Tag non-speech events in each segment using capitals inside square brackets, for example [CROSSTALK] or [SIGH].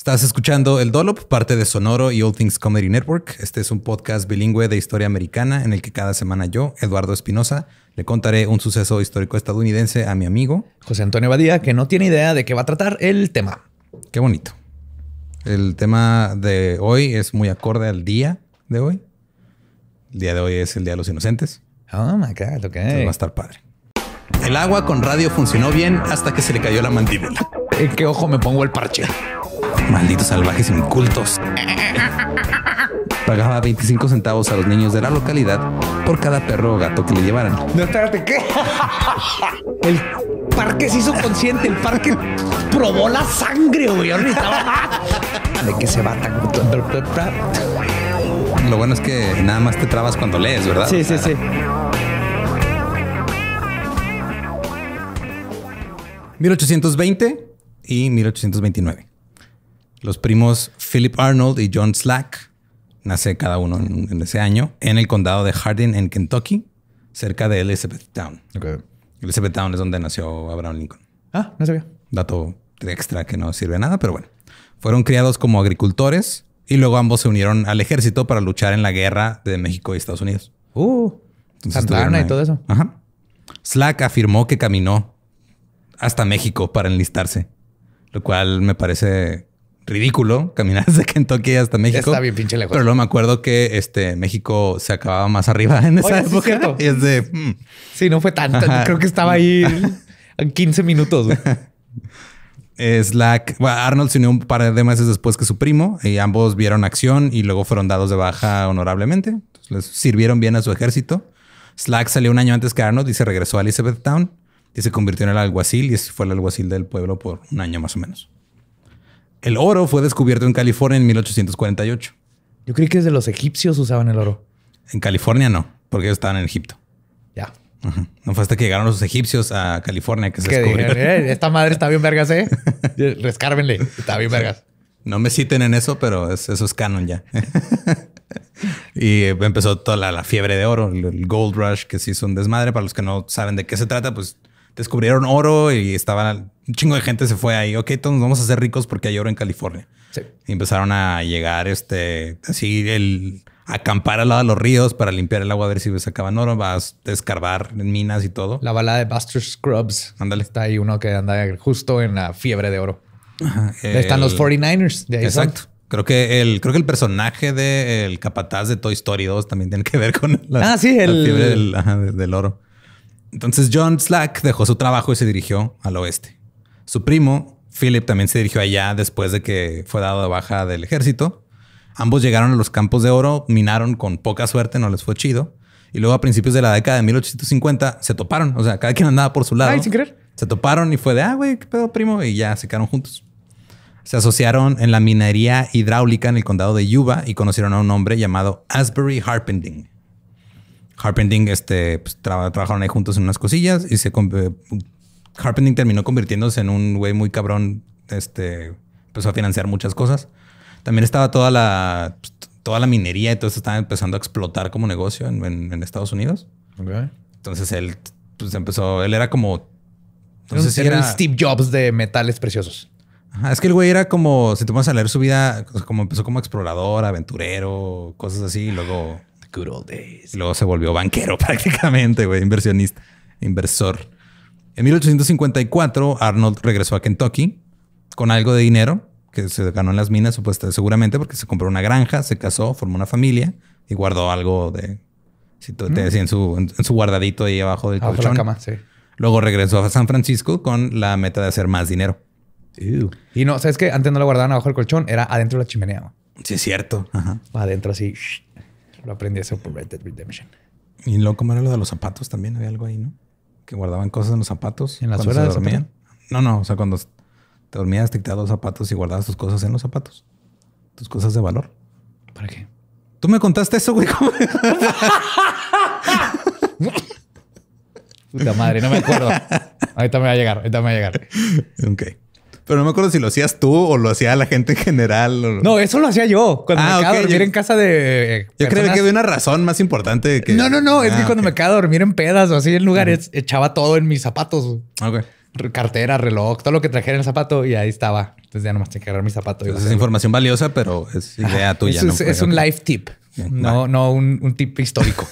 Estás escuchando El Dolop, parte de Sonoro y All Things Comedy Network. Este es un podcast bilingüe de historia americana en el que cada semana yo, Eduardo Espinosa, le contaré un suceso histórico estadounidense a mi amigo José Antonio Badía, que no tiene idea de qué va a tratar el tema. Qué bonito. El tema de hoy es muy acorde al día de hoy. El día de hoy es el Día de los Inocentes. Oh my God, ok. va a estar padre. El agua con radio funcionó bien hasta que se le cayó la mandíbula. ¿En qué ojo me pongo el parche? Malditos salvajes incultos. Pagaba 25 centavos a los niños de la localidad por cada perro o gato que le llevaran. No, espérate, ¿qué? El parque se hizo consciente, el parque probó la sangre, güey. ¿De qué se va Lo bueno es que nada más te trabas cuando lees, ¿verdad? Sí, sí, sí. ¿1820? y 1829. Los primos Philip Arnold y John Slack, nace cada uno en, ese año, en el condado de Hardin, en Kentucky, cerca de Town. Okay. Town es donde nació Abraham Lincoln. Ah, no sabía. Dato extra que no sirve a nada, pero bueno. Fueron criados como agricultores y luego ambos se unieron al ejército para luchar en la guerra de México y Estados Unidos. Uh, Santana y todo eso. Ajá. Slack afirmó que caminó hasta México para enlistarse, lo cual me parece ridículo caminar [LAUGHS] desde Kentucky hasta México. está bien pinche lejos. Pero luego me acuerdo que este México se acababa más arriba en esa época. y es de... Sí, mm". no fue tanto. Creo que estaba ahí en 15 minutos. Slack. [LAUGHS] Arnold se unió un par de meses después que su primo y ambos vieron acción y luego fueron dados de baja honorablemente. Entonces, les sirvieron bien a su ejército. Slack salió un año antes que Arnold y se regresó a Town. y se convirtió en el alguacil y fue el alguacil del pueblo por un año más o menos. El oro fue descubierto en California en 1848. Yo creí que desde los egipcios usaban el oro. En California no, porque ellos estaban en Egipto. Ya. No fue hasta que llegaron los egipcios a California que se descubrió. Eh, esta madre está bien vergas, ¿eh? [LAUGHS] Rescárbenle, está bien vergas. No me citen en eso, pero eso es canon ya. [LAUGHS] y empezó toda la, fiebre de oro, el, el gold rush, que se hizo un desmadre. Para los que no saben de qué se trata, pues descubrieron oro y estaban un chingo de gente se fue ahí. Ok, todos nos vamos a hacer ricos porque hay oro en California. Sí. Y empezaron a llegar este así el acampar al lado de los ríos para limpiar el agua, a ver si sacaban oro, vas a escarbar minas y todo. La balada de Buster Scrubs. Ándale. Está ahí uno que anda justo en la fiebre de oro. están los 49ers. exacto. Creo que el, creo que el personaje del capataz de Toy Story 2 también tiene que ver con ah, la, fiebre del oro. Entonces John Slack dejó su trabajo y se dirigió al oeste. Su primo, Philip, también se dirigió allá después de que fue dado de baja del ejército. Ambos llegaron a los campos de oro, minaron con poca suerte, no les fue chido. Y luego a principios de la década de 1850 se toparon, o sea, cada quien andaba por su lado. Ay, sin Se toparon y fue de, ah, güey, qué pedo, primo, y ya se quedaron juntos. Se asociaron en la minería hidráulica en el condado de Yuba y conocieron a un hombre llamado Asbury Harpending. Harpenting este, pues, trabajaron ahí juntos en unas cosillas y se Harpenting eh, terminó convirtiéndose en un güey muy cabrón. Este empezó a financiar muchas cosas. También estaba toda la, pues, toda la minería y todo eso estaba empezando a explotar como negocio en, Estados Unidos. Entonces él pues empezó, él era como. Entonces era, Steve Jobs de metales preciosos. es que el güey era como, si te vas a leer su vida, pues, como empezó como explorador, aventurero, cosas así, y luego Good old days. Luego se volvió banquero [LAUGHS] prácticamente, güey, inversionista, inversor. En 1854, Arnold regresó a Kentucky con algo de dinero que se ganó en las minas, supuestamente, seguramente, porque se compró una granja, se casó, formó una familia y guardó algo de. Si te, mm. decías en, su, guardadito ahí abajo del abajo colchón. la cama, sí. Luego regresó a San Francisco con la meta de hacer más dinero. Y no, ¿sabes qué? Antes no lo guardaban abajo del colchón, era adentro de la chimenea. Sí, es cierto. Adentro así. Lo aprendí eso por Red Dead Redemption. Y loco, ¿cómo era lo de los zapatos, también había algo ahí, ¿no? Que guardaban cosas en los zapatos. ¿En las suelas dormían. No, no, o sea, cuando te dormías, te quitabas los zapatos y guardabas tus cosas en los zapatos. Tus cosas de valor. ¿Para qué? Tú me contaste eso, güey. Puta madre, no me acuerdo. Ahorita me va a llegar, ahorita me va a llegar. Ok. Pero no me acuerdo si lo hacías tú o lo hacía la gente en general. No, eso lo hacía yo. Cuando ah, me quedaba dormir en casa de. Eh, yo creo que había una razón más importante que. No, no, no. es que ah, cuando me quedaba dormir en pedas o así en lugares, echaba todo en mis zapatos. Cartera, reloj, todo lo que trajera en el zapato y ahí estaba. Entonces ya nomás tenía que agarrar mi zapato. Esa es información valiosa, pero es idea tuya. Es, un life tip. No, no un, tip histórico.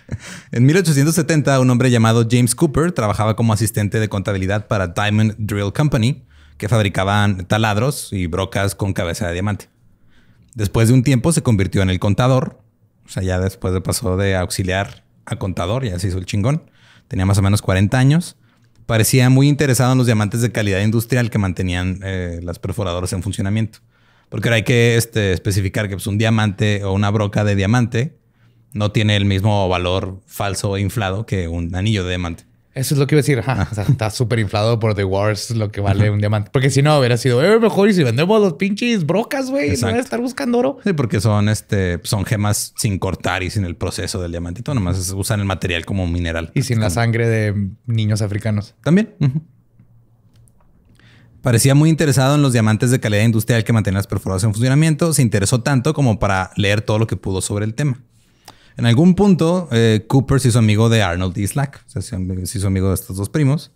[LAUGHS] en 1870, un hombre llamado James Cooper trabajaba como asistente de contabilidad para Diamond Drill Company, que fabricaban taladros y brocas con cabeza de diamante. Después de un tiempo se convirtió en el contador, o sea, ya después de pasó de auxiliar a contador, ya se hizo el chingón. Tenía más o menos 40 años. Parecía muy interesado en los diamantes de calidad industrial que mantenían eh, las perforadoras en funcionamiento. Porque ahora hay que este, especificar que pues, un diamante o una broca de diamante no tiene el mismo valor falso e inflado que un anillo de diamante. Eso es lo que iba a decir. Ah. está súper inflado por The Wars lo que vale un diamante. Porque si no, hubiera sido eh, mejor y si vendemos los pinches brocas, güey, no voy a estar buscando oro. Sí, porque son este, son gemas sin cortar y sin el proceso del diamantito. Nomás usan el material como mineral. Y sin la sangre de niños africanos. También. Parecía muy interesado en los diamantes de calidad industrial que mantenían las perforaciones en funcionamiento. Se interesó tanto como para leer todo lo que pudo sobre el tema. En algún punto, eh, Cooper se hizo amigo de Arnold y Slack, o sea, se hizo amigo de estos dos primos.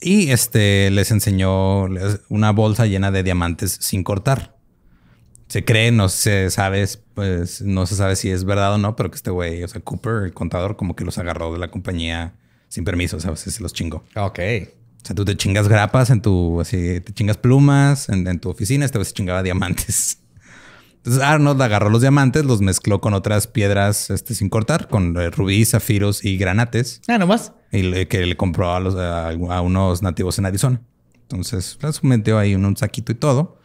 Y este, les enseñó una bolsa llena de diamantes sin cortar. Se cree, no se sabe, pues no se sabe si es verdad o no, pero que este güey, o sea, Cooper, el contador, como que los agarró de la compañía sin permiso, o sea, se los chingó. Ok. O sea, tú te chingas grapas en tu, así, te chingas plumas en, en tu oficina, esta vez se chingaba diamantes. [LAUGHS] Entonces Arnold agarró los diamantes, los mezcló con otras piedras este, sin cortar, con eh, rubí, zafiros y granates. Ah, nomás. Y que le compró a, unos nativos en Arizona. Entonces las pues, metió ahí un saquito y todo.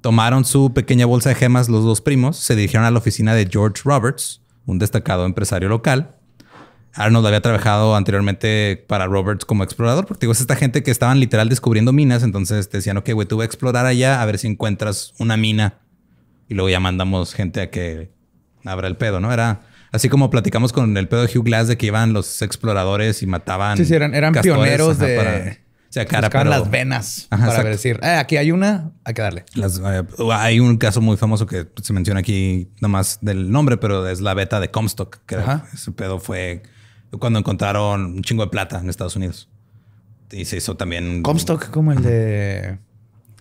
Tomaron su pequeña bolsa de gemas los dos primos, se dirigieron a la oficina de George Roberts, un destacado empresario local. Arnold había trabajado anteriormente para Roberts como explorador, porque digo, es esta gente que estaban literal descubriendo minas, entonces decían, ok, güey, tú voy a explorar allá a ver si encuentras una mina y luego ya mandamos gente a que abra el pedo, ¿no? Era así como platicamos con el pedo de Hugh Glass de que iban los exploradores y mataban. Sí, sí, eran, eran pioneros de. o sea, cara, las venas para decir, eh, aquí hay una, hay que darle. Eh, hay un caso muy famoso que se menciona aquí, nomás del nombre, pero es la beta de Comstock. Que ajá. Ese pedo fue cuando encontraron un chingo de plata en Estados Unidos. Y se hizo también. Comstock, como el de.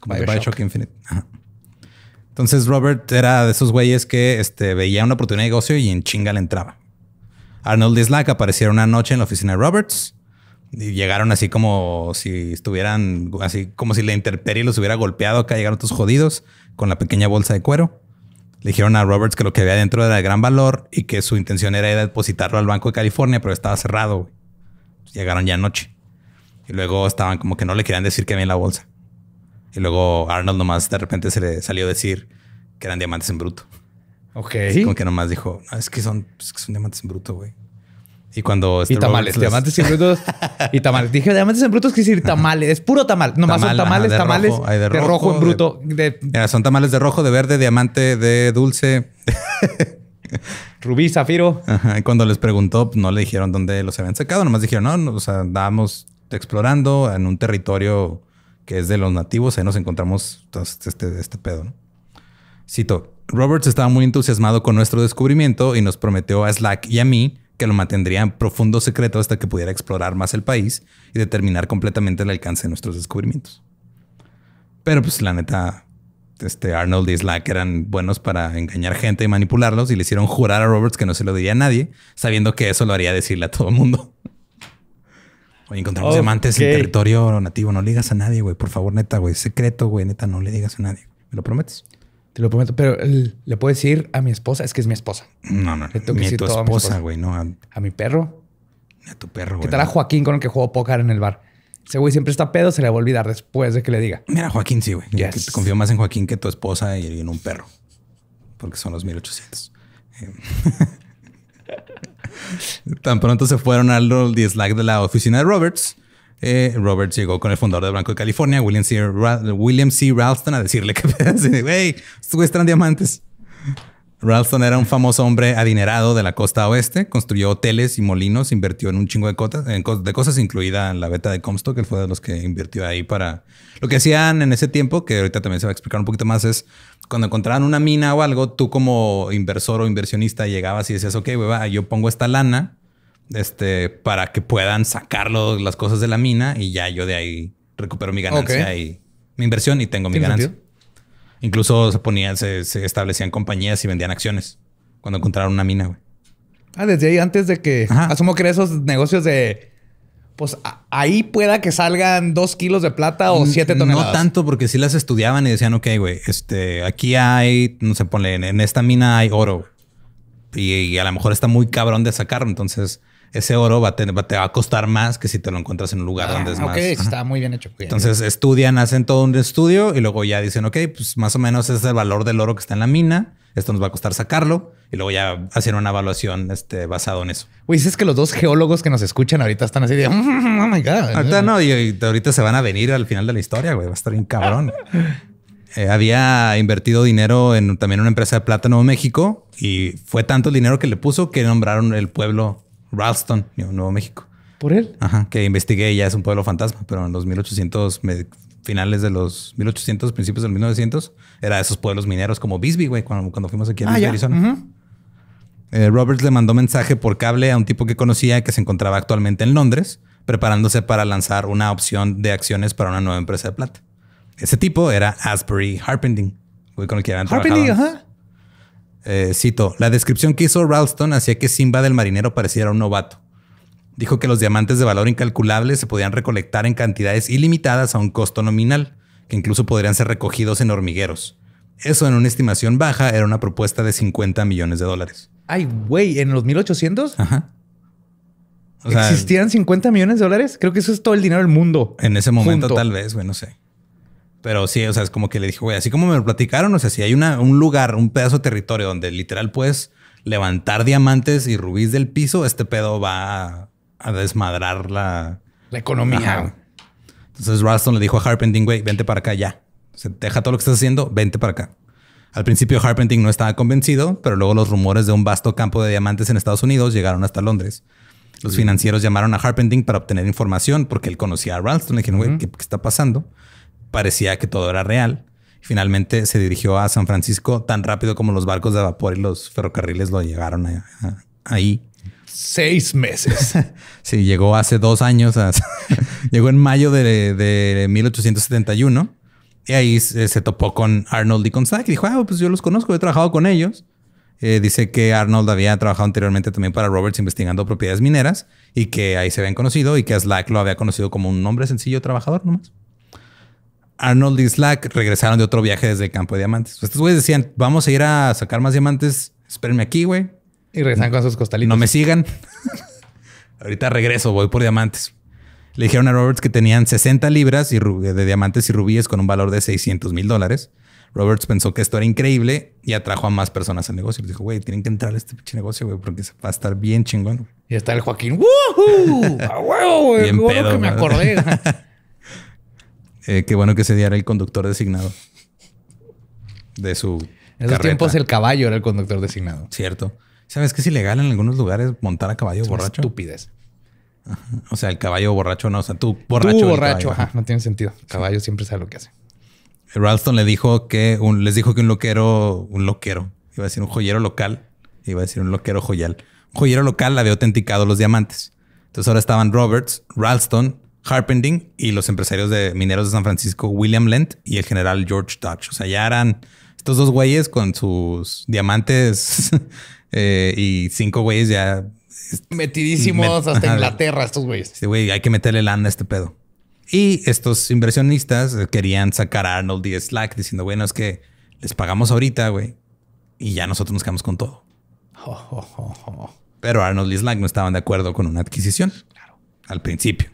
Como Bioshock. Infinite. Ajá. Entonces Robert era de esos güeyes que este, veía una oportunidad de negocio y en chinga le entraba. Arnold y Slack aparecieron una noche en la oficina de Roberts y llegaron así como si estuvieran, así como si la intemperie los hubiera golpeado. Acá llegaron todos jodidos con la pequeña bolsa de cuero. Le dijeron a Roberts que lo que había dentro era de gran valor y que su intención era depositarlo al Banco de California, pero estaba cerrado. Llegaron ya anoche. Y luego estaban como que no le querían decir que había en la bolsa. Y luego Arnold nomás de repente se le salió a decir que eran diamantes en bruto. Ok. como que nomás dijo, pues, es que son, diamantes en bruto, güey. Y cuando... y tamales, diamantes en bruto. y tamales. Dije diamantes en bruto, es que decir tamales. Es puro tamal. Nomás son tamales, tamales. Rojo, de, rojo, en bruto. son tamales de rojo, de verde, diamante, de dulce. [LAUGHS] Rubí, zafiro. Y cuando les preguntó, pues, no le dijeron dónde los habían sacado. Nomás dijeron, no, no o sea, andábamos explorando en un territorio que es de los nativos, ahí nos encontramos este, este pedo. Cito, Roberts estaba muy entusiasmado con nuestro descubrimiento y nos prometió a Slack y a mí que lo mantendría en profundo secreto hasta que pudiera explorar más el país y determinar completamente el alcance de nuestros descubrimientos. Pero pues la neta, este Arnold y Slack eran buenos para engañar gente y manipularlos y le hicieron jurar a Roberts que no se lo diría a nadie, sabiendo que eso lo haría decirle a todo el mundo. Oye, encontramos diamantes en territorio nativo. No le digas a nadie, güey. Por favor, neta, güey. Secreto, güey. Neta, no le digas a nadie. ¿Me lo prometes? Te lo prometo, pero le puedo decir a mi esposa, es que es mi esposa. No, no, a tu esposa, güey, no. A, mi perro. a tu perro, güey. ¿Qué tal a Joaquín con el que juego póker en el bar? Ese güey siempre está pedo, se le va a olvidar después de que le diga. Mira, Joaquín sí, güey. Ya. confío más en Joaquín que tu esposa y en un perro. Porque son los 1800. [LAUGHS] Tan pronto se fueron al dislike de la oficina de Roberts. Eh, Roberts llegó con el fundador de Banco de California, William C. William Ralston, a decirle que, hey, [LAUGHS] estos güeyes diamantes. Ralston era un famoso hombre adinerado de la costa oeste, construyó hoteles y molinos, invirtió en un chingo de, de cosas, incluida la beta de Comstock, él fue de los que invirtió ahí para... Lo que hacían en ese tiempo, que ahorita también se va a explicar un poquito más, es cuando encontraban una mina o algo, tú como inversor o inversionista llegabas y decías, ok, yo pongo esta lana este, para que puedan sacarlo las cosas de la mina y ya yo de ahí recupero mi ganancia y mi inversión y tengo mi ganancia. Incluso se ponían, se, establecían compañías y vendían acciones cuando encontraron una mina, güey. Ah, desde ahí, antes de que... Ajá. Asumo que esos negocios de... Pues ahí pueda que salgan dos kilos de plata o siete toneladas. No tanto, porque sí las estudiaban y decían, ok, güey, este, aquí hay, no se pone en, esta mina hay oro. Y, y, a lo mejor está muy cabrón de sacarlo. Entonces, ese oro va a tener, te va a costar más que si te lo encuentras en un lugar donde es ah, más. Ok, está muy bien hecho. Entonces estudian, hacen todo un estudio y luego ya dicen, ok, pues más o menos es el valor del oro que está en la mina. Esto nos va a costar sacarlo y luego ya hacen una evaluación este, basado en eso. Güey, es que los dos geólogos que nos escuchan ahorita están así de, [LAUGHS] oh my God. Ahorita no, y, ahorita se van a venir al final de la historia, güey. Va a estar bien cabrón. [LAUGHS] Eh, había invertido dinero en también una empresa de plátano en México y fue tanto el dinero que le puso que nombraron el pueblo Ralston, Nuevo México. ¿Por él? Ajá, que investigué y ya es un pueblo fantasma, pero en los 1800, finales de los 1800, principios de los 1900, era de esos pueblos mineros como Bisbee, güey, cuando, cuando, fuimos aquí a ah, Arizona. Eh, Roberts le mandó mensaje por cable a un tipo que conocía que se encontraba actualmente en Londres, preparándose para lanzar una opción de acciones para una nueva empresa de plata. Ese tipo era Asbury Harpending, güey, con el que Harpending, ajá. Eh, cito, la descripción que hizo Ralston hacía que Simba del marinero pareciera un novato. Dijo que los diamantes de valor incalculable se podían recolectar en cantidades ilimitadas a un costo nominal, que incluso podrían ser recogidos en hormigueros. Eso en una estimación baja era una propuesta de 50 millones de dólares. Ay, güey, ¿en los 1800? Ajá. ¿Existían 50 millones de dólares? Creo que eso es todo el dinero del mundo. En ese momento tal vez, güey, no sé. Pero sí, o sea, es como que le dije, güey, así como me lo platicaron, o sea, si hay una, un lugar, un pedazo de territorio donde literal puedes levantar diamantes y rubíes del piso, este pedo va a, desmadrar la, economía. Entonces Ralston le dijo a Harpending, güey, vente para acá ya. Se deja todo lo que estás haciendo, vente para acá. Al principio Harpending no estaba convencido, pero luego los rumores de un vasto campo de diamantes en Estados Unidos llegaron hasta Londres. Los financieros llamaron a Harpending para obtener información porque él conocía a Ralston. Le dijeron, güey, ¿qué, está pasando? parecía que todo era real. Finalmente se dirigió a San Francisco tan rápido como los barcos de vapor y los ferrocarriles lo llegaron ahí. Seis meses. [LAUGHS] sí, llegó hace dos años. [LAUGHS] llegó en mayo de, 1871 y ahí se, topó con Arnold y con Slack. y dijo, ah, pues yo los conozco, he trabajado con ellos. Eh, dice que Arnold había trabajado anteriormente también para Roberts investigando propiedades mineras y que ahí se habían conocido y que Slack lo había conocido como un hombre sencillo trabajador nomás. Arnold y Slack regresaron de otro viaje desde el campo de diamantes. Estos güeyes decían, vamos a ir a sacar más diamantes, espérenme aquí, güey. Y regresan con sus costalitos. No me sigan. [LAUGHS] Ahorita regreso, voy por diamantes. Le dijeron a Roberts que tenían 60 libras de diamantes y rubíes con un valor de 600 mil dólares. Roberts pensó que esto era increíble y atrajo a más personas al negocio. Le dijo, güey, tienen que entrar a este pinche negocio, güey, porque se va a estar bien chingón. Y está el Joaquín. ¡Woohoo! [LAUGHS] ¡A huevo, güey! Bien pedo, que me acordé. [LAUGHS] Eh, qué bueno que ese día era el conductor designado de su. En esos tiempos el caballo era el conductor designado. Cierto. ¿Sabes que es ilegal en algunos lugares montar a caballo borracho? Estupidez. O sea, el caballo borracho no, o sea, tú borracho. Tú borracho, ajá, no tiene sentido. El caballo siempre sabe lo que hace. Ralston le dijo que un, les dijo que un loquero, un loquero, iba a decir un joyero local, iba a decir un loquero joyal. Un joyero local había autenticado los diamantes. Entonces ahora estaban Roberts, Ralston Harpending y los empresarios de mineros de San Francisco, William Lent y el general George Dutch. O sea, ya eran estos dos güeyes con sus diamantes [LAUGHS] eh, y cinco güeyes ya metidísimos hasta Inglaterra, estos güeyes. Sí, güey, hay que meterle lana a este pedo. Y estos inversionistas querían sacar a Arnold y Slack diciendo, bueno, es que les pagamos ahorita, güey, y ya nosotros nos quedamos con todo. [LAUGHS] Pero Arnold y Slack no estaban de acuerdo con una adquisición. Al principio.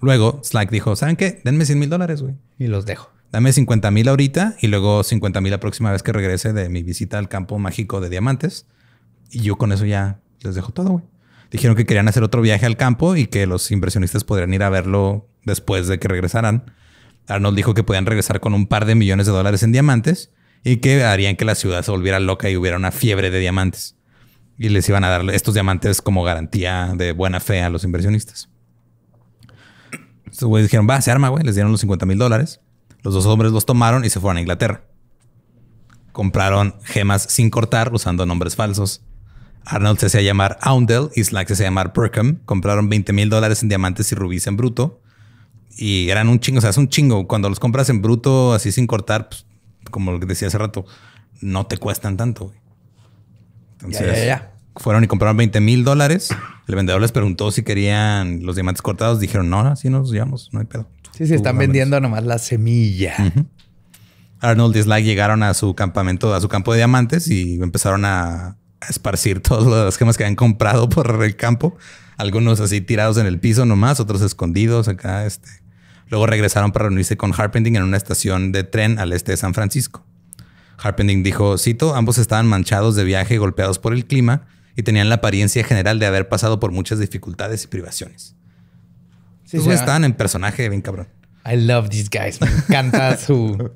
Luego Slack dijo, ¿saben qué? Denme 100 mil dólares, güey. Y los dejo. Dame 50 mil ahorita y luego 50 mil la próxima vez que regrese de mi visita al campo mágico de diamantes. Y yo con eso ya les dejo todo, güey. Dijeron que querían hacer otro viaje al campo y que los inversionistas podrían ir a verlo después de que regresaran. Arnold dijo que podían regresar con un par de millones de dólares en diamantes y que harían que la ciudad se volviera loca y hubiera una fiebre de diamantes. Y les iban a dar estos diamantes como garantía de buena fe a los inversionistas dijeron, va, se arma, güey. Les dieron los 50 mil dólares. Los dos hombres los tomaron y se fueron a Inglaterra. Compraron gemas sin cortar usando nombres falsos. Arnold se hacía llamar Aundel y Slack se hacía llamar Perkham. Compraron 20 mil dólares en diamantes y rubíes en bruto. Y eran un chingo, o sea, es un chingo. Cuando los compras en bruto, así sin cortar, pues, como lo decía hace rato, no te cuestan tanto. Güey. Entonces, fueron y compraron 20 mil dólares el vendedor les preguntó si querían los diamantes cortados. Dijeron, no, así nos llevamos, no hay pedo. Sí, sí, están vendiendo nomás la semilla. Arnold y Slack llegaron a su campamento, a su campo de diamantes y empezaron a, esparcir [LAUGHS] todas las gemas que habían comprado por el campo. Algunos así tirados en el piso nomás, otros escondidos acá. Este. Luego regresaron para reunirse con Harpending en una estación de tren al este de San Francisco. Harpending dijo, cito, ambos estaban manchados de viaje golpeados por el clima, y tenían la apariencia general de haber pasado por muchas dificultades y privaciones. Sí, en personaje bien cabrón. I love these guys. Me encanta su.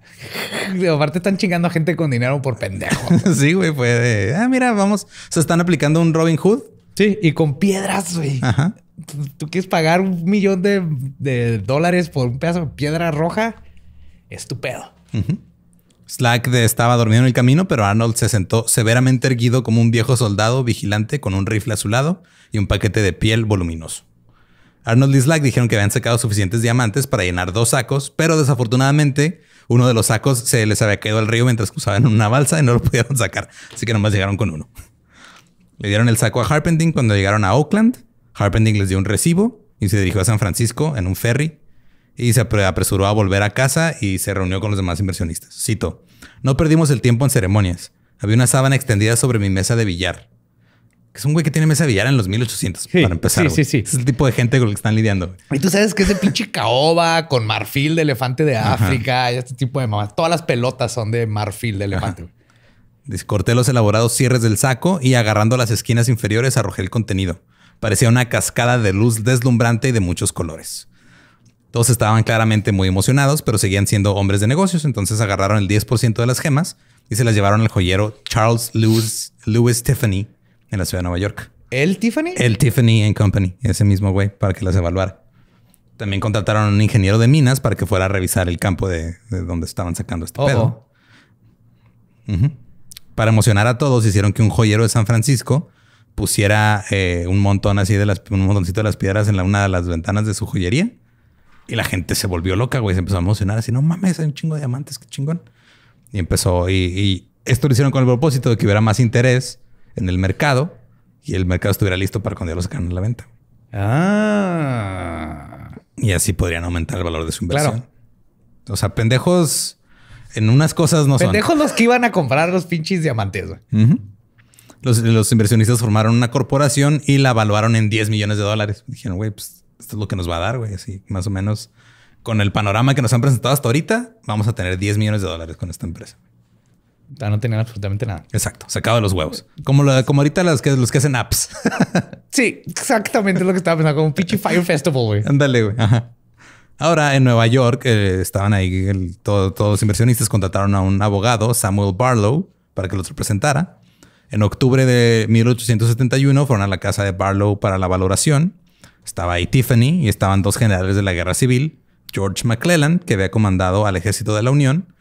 [LAUGHS] Aparte están chingando a gente con dinero por pendejo. [LAUGHS] sí, güey, fue de. Ah, mira, vamos. Se están aplicando un Robin Hood. Sí, y con piedras, güey. ¿Tú, quieres pagar un millón de, dólares por un pedazo de piedra roja? Estupendo. Slack estaba dormido en el camino, pero Arnold se sentó severamente erguido como un viejo soldado vigilante con un rifle a su lado y un paquete de piel voluminoso. Arnold y Slack dijeron que habían sacado suficientes diamantes para llenar dos sacos, pero desafortunadamente uno de los sacos se les había caído al río mientras cruzaban una balsa y no lo [LAUGHS] pudieron sacar, así que nomás llegaron con uno. Le dieron el saco a Harpending cuando llegaron a Oakland. Harpending les dio un recibo y se dirigió a San Francisco en un ferry y se apresuró a volver a casa y se reunió con los demás inversionistas. Cito, no perdimos el tiempo en ceremonias. Había una sábana extendida sobre mi mesa de billar. es un güey que tiene mesa de billar en los 1800, para empezar. Sí, sí, sí, Es el tipo de gente con el que están lidiando. Y tú sabes que ese pinche caoba con marfil de elefante de África y este tipo de mamás. Todas las pelotas son de marfil de elefante. Corté los elaborados cierres del saco y agarrando las esquinas inferiores arrojé el contenido. Parecía una cascada de luz deslumbrante y de muchos colores. Todos estaban claramente muy emocionados, pero seguían siendo hombres de negocios, entonces agarraron el 10% de las gemas y se las llevaron al joyero Charles Lewis, Tiffany en la ciudad de Nueva York. ¿El Tiffany? El Tiffany Company, ese mismo güey, para que las evaluara. También contrataron a un ingeniero de minas para que fuera a revisar el campo de, donde estaban sacando este pedo. Para emocionar a todos, hicieron que un joyero de San Francisco pusiera eh, un montón así de las, un montoncito de las piedras en una de las ventanas de su joyería y la gente se volvió loca, güey. Se empezó a emocionar así, no mames, hay un chingo de diamantes, qué chingón. Y empezó, y, esto lo hicieron con el propósito de que hubiera más interés en el mercado y el mercado estuviera listo para cuando ya lo sacaran a la venta. Ah. Y así podrían aumentar el valor de su inversión. Claro. O sea, pendejos en unas cosas no son. Pendejos los que iban a comprar los pinches diamantes. Güey. los, los, inversionistas formaron una corporación y la evaluaron en 10 millones de dólares. Dijeron, güey, pues esto es lo que nos va a dar, güey. Así, más o menos, con el panorama que nos han presentado hasta ahorita, vamos a tener 10 millones de dólares con esta empresa. Ya ah, no tenían absolutamente nada. Exacto, sacado de los huevos. Como, como ahorita los que, los que hacen apps. [LAUGHS] sí, exactamente lo que estaba pensando, como un pitchy Fire Festival, güey. Ándale, güey. Ahora en Nueva York eh, estaban ahí, todos los inversionistas contrataron a un abogado, Samuel Barlow, para que los representara. En octubre de 1871 fueron a la casa de Barlow para la valoración estaba ahí Tiffany y estaban dos generales de la guerra civil, George McClellan, que había comandado al ejército de la Unión,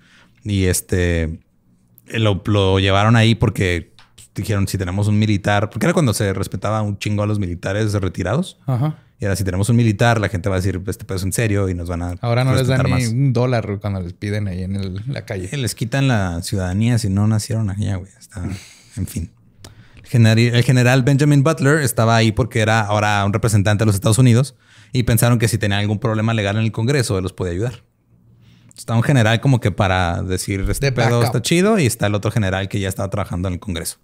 y este lo, llevaron ahí porque dijeron si tenemos un militar, porque era cuando se respetaba un chingo a los militares retirados. Y ahora si tenemos un militar, la gente va a decir, pues, este pedo es en serio y nos van a... Ahora no les dan más. ni un dólar cuando les piden ahí en la calle. Les quitan la ciudadanía si no nacieron aquí, güey. Está, en fin el general Benjamin Butler estaba ahí porque era ahora un representante de los Estados Unidos y pensaron que si tenía algún problema legal en el Congreso, él los podía ayudar. Está un general como que para decir este pedo está chido y está el otro general que ya estaba trabajando en el Congreso.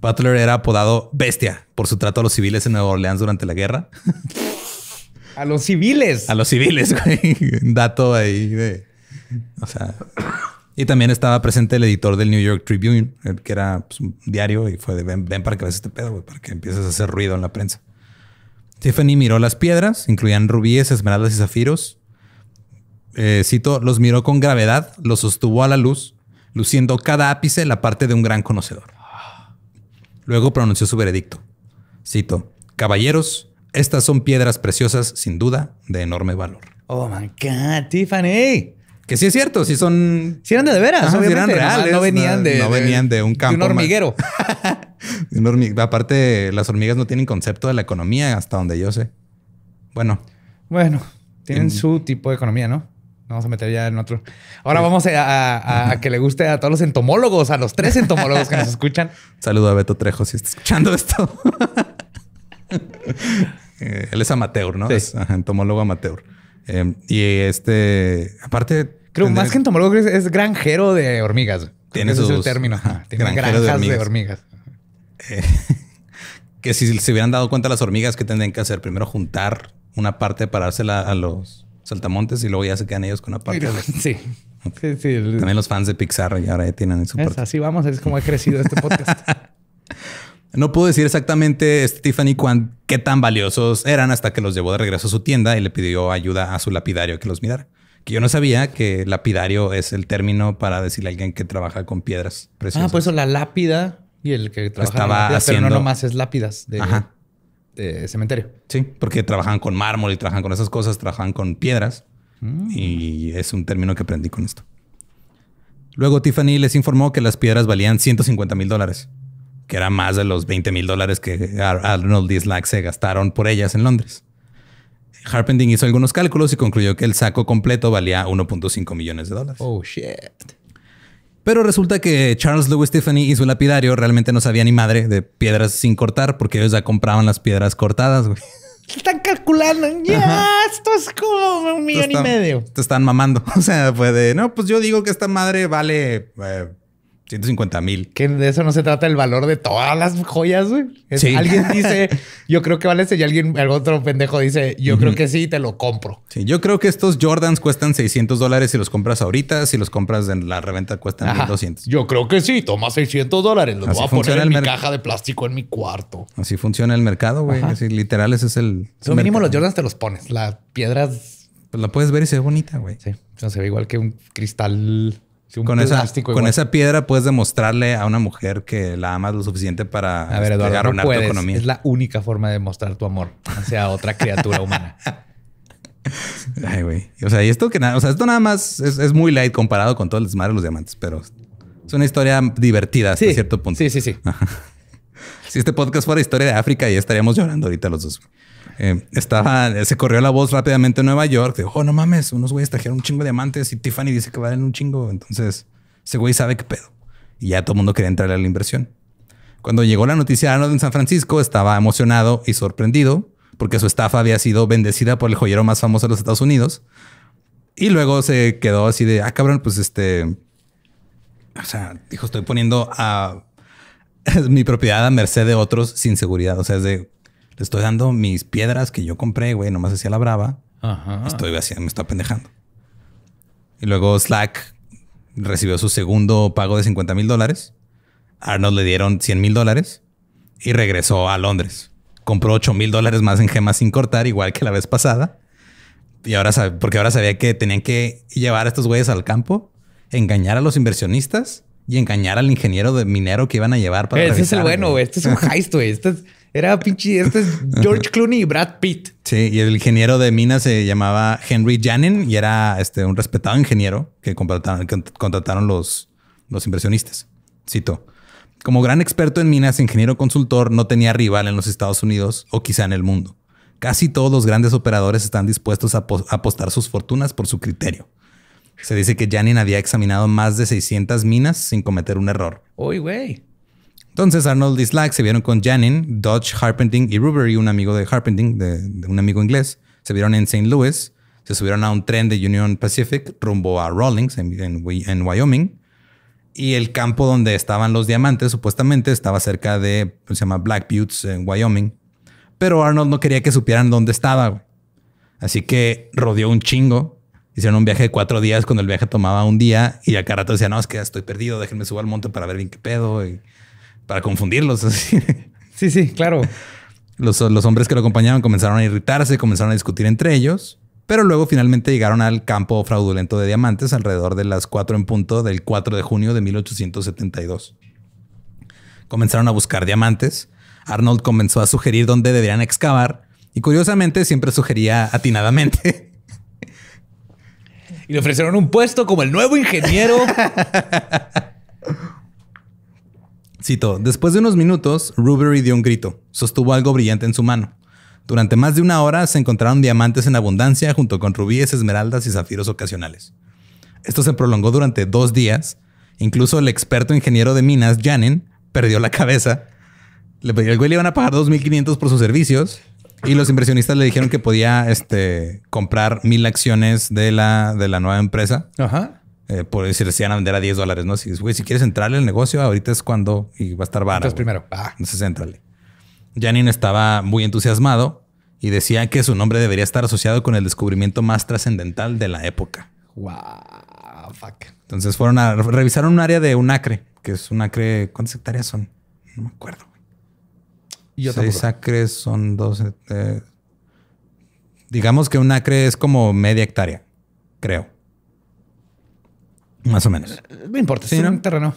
Butler era apodado Bestia por su trato a los civiles en Nueva Orleans durante la guerra. [LAUGHS] A los civiles. A los civiles, güey. [LAUGHS] Dato ahí de. O sea. Y también estaba presente el editor del New York Tribune, que era pues, un diario y fue de ven, para que veas este pedo, para que empieces a hacer ruido en la prensa. Tiffany miró las piedras, incluían rubíes, esmeraldas y zafiros. Eh, cito, los miró con gravedad, los sostuvo a la luz, luciendo cada ápice la parte de un gran conocedor. Luego pronunció su veredicto. Cito, caballeros, estas son piedras preciosas, sin duda, de enorme valor. Oh my God, Tiffany. Que sí es cierto, sí son. Si eran de, de veras, eran No, venían de. un campo. [LAUGHS] [LAUGHS] un hormiguero. Aparte, las hormigas no tienen concepto de la economía, hasta donde yo sé. Bueno. Bueno, tienen su tipo de economía, ¿no? Vamos a meter ya en otro. Ahora vamos a, que le guste a todos los entomólogos, a los tres entomólogos que nos [LAUGHS] escuchan. Saludo a Beto Trejo si está escuchando esto. Eh, él es amateur, ¿no? Es entomólogo amateur. Em, y este, aparte... Creo más que entomólogo es, es granjero de hormigas. Tiene ese el término. Ajá, tiene granjas de hormigas. Eh, [LAUGHS] que si se hubieran dado cuenta las hormigas, ¿qué tendrían que hacer? Primero juntar una parte para dársela a los saltamontes y luego ya se quedan ellos con una [LAUGHS] parte. Sí. También los fans de Pixar y ahora ya tienen su Así vamos, es como ha crecido este podcast. [LAUGHS] No pudo decir exactamente Tiffany qué tan valiosos eran hasta que los llevó de regreso a su tienda y le pidió ayuda a su lapidario que los mirara. Que yo no sabía que lapidario es el término para decirle a alguien que trabaja con piedras preciosas. Ah, pues la lápida y el que trabaja Estaba haciendo... pero no nomás es lápidas de, cementerio. Sí, porque trabajan con mármol y trabajan con esas cosas, trabajan con piedras. Mm. Y es un término que aprendí con esto. Luego Tiffany les informó que las piedras valían 150 mil dólares que era más de los 20 mil dólares que Arnold y se gastaron por ellas en Londres. Harpending hizo algunos cálculos y concluyó que el saco completo valía 1.5 millones de dólares. Oh, shit. Pero resulta que Charles Lewis Tiffany y su lapidario realmente no sabían ni madre de piedras sin cortar porque ellos ya compraban las piedras cortadas, [LAUGHS] Están calculando, ya, esto es como un millón y medio. Te están mamando. [LAUGHS] O sea, fue de, no, pues yo digo que esta madre vale eh, 150 mil. Que de eso no se trata el valor de todas las joyas, güey. Alguien dice, [LAUGHS] yo creo que vale ese, y alguien, algún otro pendejo dice, yo creo que sí, te lo compro. Sí, yo creo que estos Jordans cuestan 600 dólares si los compras ahorita, si los compras en la reventa cuestan 200. 1200. Yo creo que sí, toma 600 dólares, los voy a poner en mi caja de plástico en mi cuarto. Así funciona el mercado, güey. Así literal, ese es el. Lo mínimo los Jordans te los pones, las piedras. Pues la puedes ver y se ve bonita, güey. Sí, no, se ve igual que un cristal con esa, piedra puedes demostrarle a una mujer que la amas lo suficiente para a una economía. Es la única forma de mostrar tu amor hacia otra criatura humana. [LAUGHS] Ay, güey. O sea, y esto que nada, esto nada más es, muy light comparado con todo el desmadre de los diamantes, pero es una historia divertida hasta cierto punto. Sí, sí, sí. [LAUGHS] si este podcast fuera historia de África, ya estaríamos llorando ahorita los dos. Eh, estaba, se corrió la voz rápidamente en Nueva York. Dijo, oh, no mames, unos güeyes trajeron un chingo de diamantes y Tiffany dice que valen un chingo. Entonces, ese güey sabe qué pedo. Y ya todo el mundo quería entrarle a la inversión. Cuando llegó la noticia a en San Francisco, estaba emocionado y sorprendido porque su estafa había sido bendecida por el joyero más famoso de los Estados Unidos. Y luego se quedó así de, ah, cabrón, pues este... O sea, dijo, estoy poniendo a [LAUGHS] mi propiedad a merced de otros sin seguridad. O sea, es de, le estoy dando mis piedras que yo compré, güey, nomás hacía la brava. Ajá. Estoy vacía me está pendejando. Y luego Slack recibió su segundo pago de 50 mil dólares. Arnold le dieron 100 mil dólares y regresó a Londres. Compró 8 mil dólares más en gemas sin cortar, igual que la vez pasada. Y ahora porque ahora sabía que tenían que llevar a estos güeyes al campo, engañar a los inversionistas y engañar al ingeniero de minero que iban a llevar para. Ese es el bueno, Este es un [LAUGHS] heist, güey. Este era pinche. Este es George Clooney y Brad Pitt. Sí, y el ingeniero de minas se llamaba Henry Janin y era este, un respetado ingeniero que contrataron, los, los inversionistas. Cito. Como gran experto en minas, ingeniero consultor no tenía rival en los Estados Unidos o quizá en el mundo. Casi todos los grandes operadores están dispuestos a apostar sus fortunas por su criterio. Se dice que Janin había examinado más de 600 minas sin cometer un error. ¡Uy, güey! Entonces Arnold y Slack se vieron con Janin, Dodge, Harpending y Rubery, un amigo de Harpending, de, un amigo inglés. Se vieron en St. Louis, se subieron a un tren de Union Pacific rumbo a Rawlings en, Wyoming. Y el campo donde estaban los diamantes supuestamente estaba cerca de, pues, se llama Black Buttes en Wyoming. Pero Arnold no quería que supieran dónde estaba. Así que rodeó un chingo Hicieron un viaje de cuatro días cuando el viaje tomaba un día y a cada decía, no, es que ya estoy perdido, déjenme subir al monte para ver bien qué pedo y para confundirlos. [LAUGHS] Así. Sí, sí, claro. Los, hombres que lo acompañaban comenzaron a irritarse, comenzaron a discutir entre ellos, pero luego finalmente llegaron al campo fraudulento de diamantes alrededor de las cuatro en punto del 4 de junio de 1872. Comenzaron a buscar diamantes. Arnold comenzó a sugerir dónde deberían excavar y curiosamente siempre sugería atinadamente. [LAUGHS] y le ofrecieron un puesto como el nuevo ingeniero. Cito, después de unos minutos, ruby dio un grito. Sostuvo algo brillante en su mano. Durante más de una hora se encontraron diamantes en abundancia junto con rubíes, esmeraldas y zafiros ocasionales. Esto se prolongó durante dos días. Incluso el experto ingeniero de minas, Janin, perdió la cabeza. Le pidió el güey, le iban a pagar 2.500 por sus servicios. Y los inversionistas le dijeron que podía este, comprar mil acciones de la, de la nueva empresa. Ajá. Eh, por decir, si iban a vender a 10 dólares, ¿no? Si, si quieres entrarle al negocio, ahorita es cuando y va a estar barato. Entonces primero, ah. Entonces entrale. Janine estaba muy entusiasmado y decía que su nombre debería estar asociado con el descubrimiento más trascendental de la época. Wow, fuck. Entonces fueron a revisar un área de un acre, que es un acre, ¿cuántas hectáreas son? No me acuerdo. Seis acres son dos. Eh, digamos que un acre es como media hectárea, creo. Más o menos. Me eh, importa, sí, ¿no? un terreno.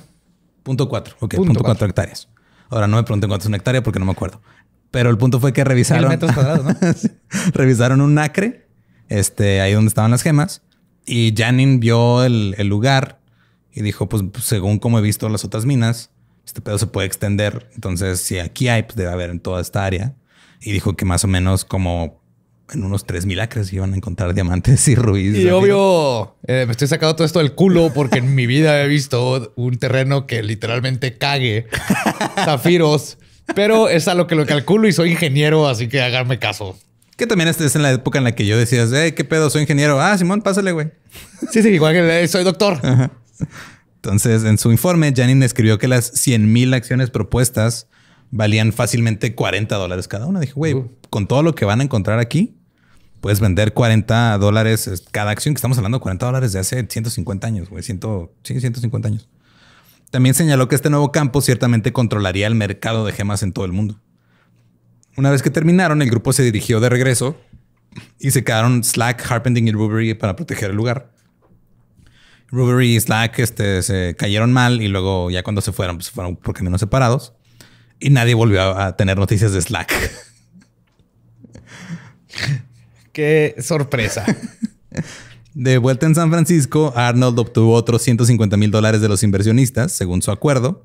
Punto cuatro. Ok, punto, cuatro. hectáreas. Ahora no me pregunten cuánto es una hectárea porque no me acuerdo. Pero el punto fue que revisaron. metros cuadrados, ¿no? [LAUGHS] revisaron un acre, este, ahí donde estaban las gemas. Y Janin vio el, el lugar y dijo: Pues según como he visto las otras minas, este pedo se puede extender. Entonces, si aquí hay, pues debe haber en toda esta área. Y dijo que más o menos como en unos tres acres iban a encontrar diamantes y rubíes. Y obvio, eh, me estoy sacando todo esto del culo porque en mi vida he visto un terreno que literalmente cague [LAUGHS] zafiros. Pero es a lo que lo calculo y soy ingeniero, así que háganme caso. Que también estés en la época en la que yo decías, ¡hey! qué pedo, soy ingeniero. Ah, Simón, pásale, güey. Sí, sí, igual que soy doctor. Ajá. Entonces, en su informe, Janine escribió que las 100.000 acciones propuestas valían fácilmente 40 dólares cada una. Dije, güey, con todo lo que van a encontrar aquí, puedes vender 40 dólares cada acción, que estamos hablando de 40 dólares de hace 150 años, güey, sí, 150 años. También señaló que este nuevo campo ciertamente controlaría el mercado de gemas en todo el mundo. Una vez que terminaron, el grupo se dirigió de regreso y se quedaron Slack, Harpending y Rubery para proteger el lugar. Ruby y Slack este, se cayeron mal y luego ya cuando se fueron, pues, se fueron por caminos separados y nadie volvió a tener noticias de Slack. [LAUGHS] Qué sorpresa. [LAUGHS] De vuelta en San Francisco, Arnold obtuvo otros 150 mil dólares de los inversionistas, según su acuerdo,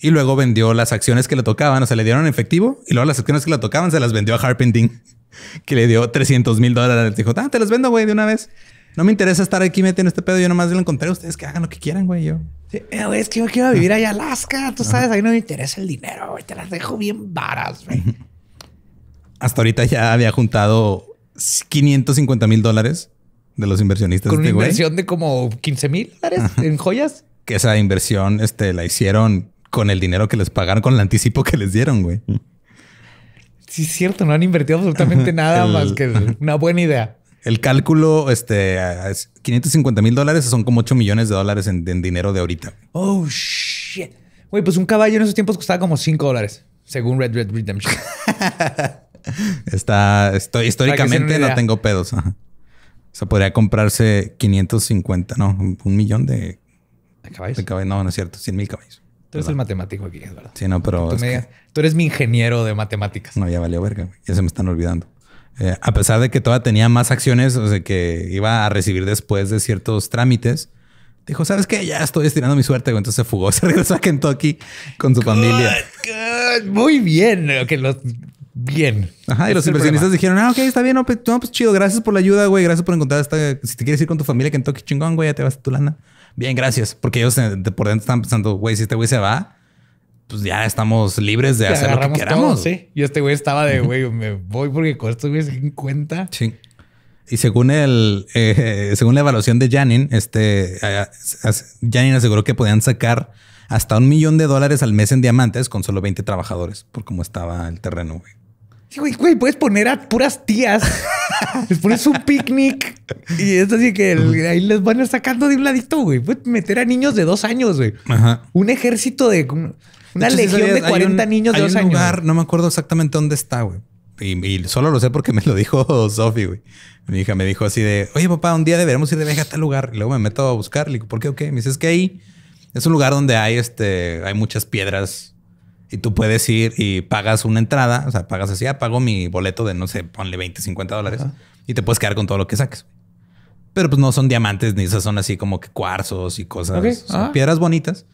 y luego vendió las acciones que le tocaban, o sea, le dieron en efectivo, y luego las acciones que le tocaban se las vendió a Harpending, [LAUGHS] que le dio 300 mil dólares. Dijo, ah, te las vendo, güey, de una vez no me interesa estar aquí metiendo este pedo. Yo nomás lo encontré a ustedes que hagan lo que quieran, güey. Yo. Eh, es que yo quiero vivir allá Alaska. Tú sabes, ahí no me interesa el dinero, güey. Te las dejo bien varas, güey. [LAUGHS] Hasta ahorita ya había juntado 550 mil dólares de los inversionistas. Con este una inversión de como 15 mil dólares en joyas. Que esa inversión este, la hicieron con el dinero que les pagaron, con el anticipo que les dieron, güey. Sí, es cierto, no han invertido absolutamente [LAUGHS] nada más que [LAUGHS] una buena idea. El cálculo, este, 550 mil dólares son como 8 millones de dólares en, dinero de ahorita. Oh, shit. Güey, pues un caballo en esos tiempos costaba como 5 dólares, según Red Red Redemption. [LAUGHS] Está, estoy, históricamente no tengo pedos. O sea, podría comprarse 550, no, un millón de caballos. De caballos. No, no es cierto, 100 mil caballos. Tú eres el matemático aquí, es verdad. Sí, no, pero. Tú, tú, eres mi ingeniero de matemáticas. No, ya valió verga, ya se me están olvidando. Eh, a pesar de que todavía tenía más acciones, o sea, que iba a recibir después de ciertos trámites, dijo, ¿sabes qué? Ya estoy estirando mi suerte. Entonces se fugó, [LAUGHS] se regresó a Kentucky con su familia. Muy bien, que eh, los... Bien. Ajá, y los inversionistas dijeron, ah, ok, está bien, no pues, pues, chido, gracias por la ayuda, güey, gracias por encontrar esta... Si te quieres ir con tu familia a Kentucky, chingón, güey, ya te vas a tu lana. Bien, gracias. Porque ellos eh, por dentro estaban pensando, güey, si este güey se va, pues ya estamos libres de hacer lo que queramos. Y este güey estaba de, güey, me voy porque con 50. Sí. Y según el, eh, según la evaluación de Janin, este, eh, Janin aseguró que podían sacar hasta un millón de dólares al mes en diamantes con solo 20 trabajadores, por cómo estaba el terreno, güey. Sí, güey, puedes poner a puras tías. [LAUGHS] les pones un picnic y es así que ahí les van a ir sacando de un ladito, güey. Puedes meter a niños de dos años, güey. Un ejército de. Una legión de 40 niños de dos Lugar, no me acuerdo exactamente dónde está, güey. Y, solo lo sé porque me lo dijo [LAUGHS] Sofi, güey. Mi hija me dijo así de, oye papá, un día deberemos ir de viaje a tal lugar. Y luego me meto a buscar. Le digo, ¿por qué? Me dice, es que ahí es un lugar donde hay, este, hay muchas piedras y tú puedes ir y pagas una entrada. O sea, pagas así, ah, pago mi boleto de, no sé, ponle 20, 50 dólares. Y te puedes quedar con todo lo que saques. Pero pues no son diamantes ni esas son así como que cuarzos y cosas. Son ah. piedras bonitas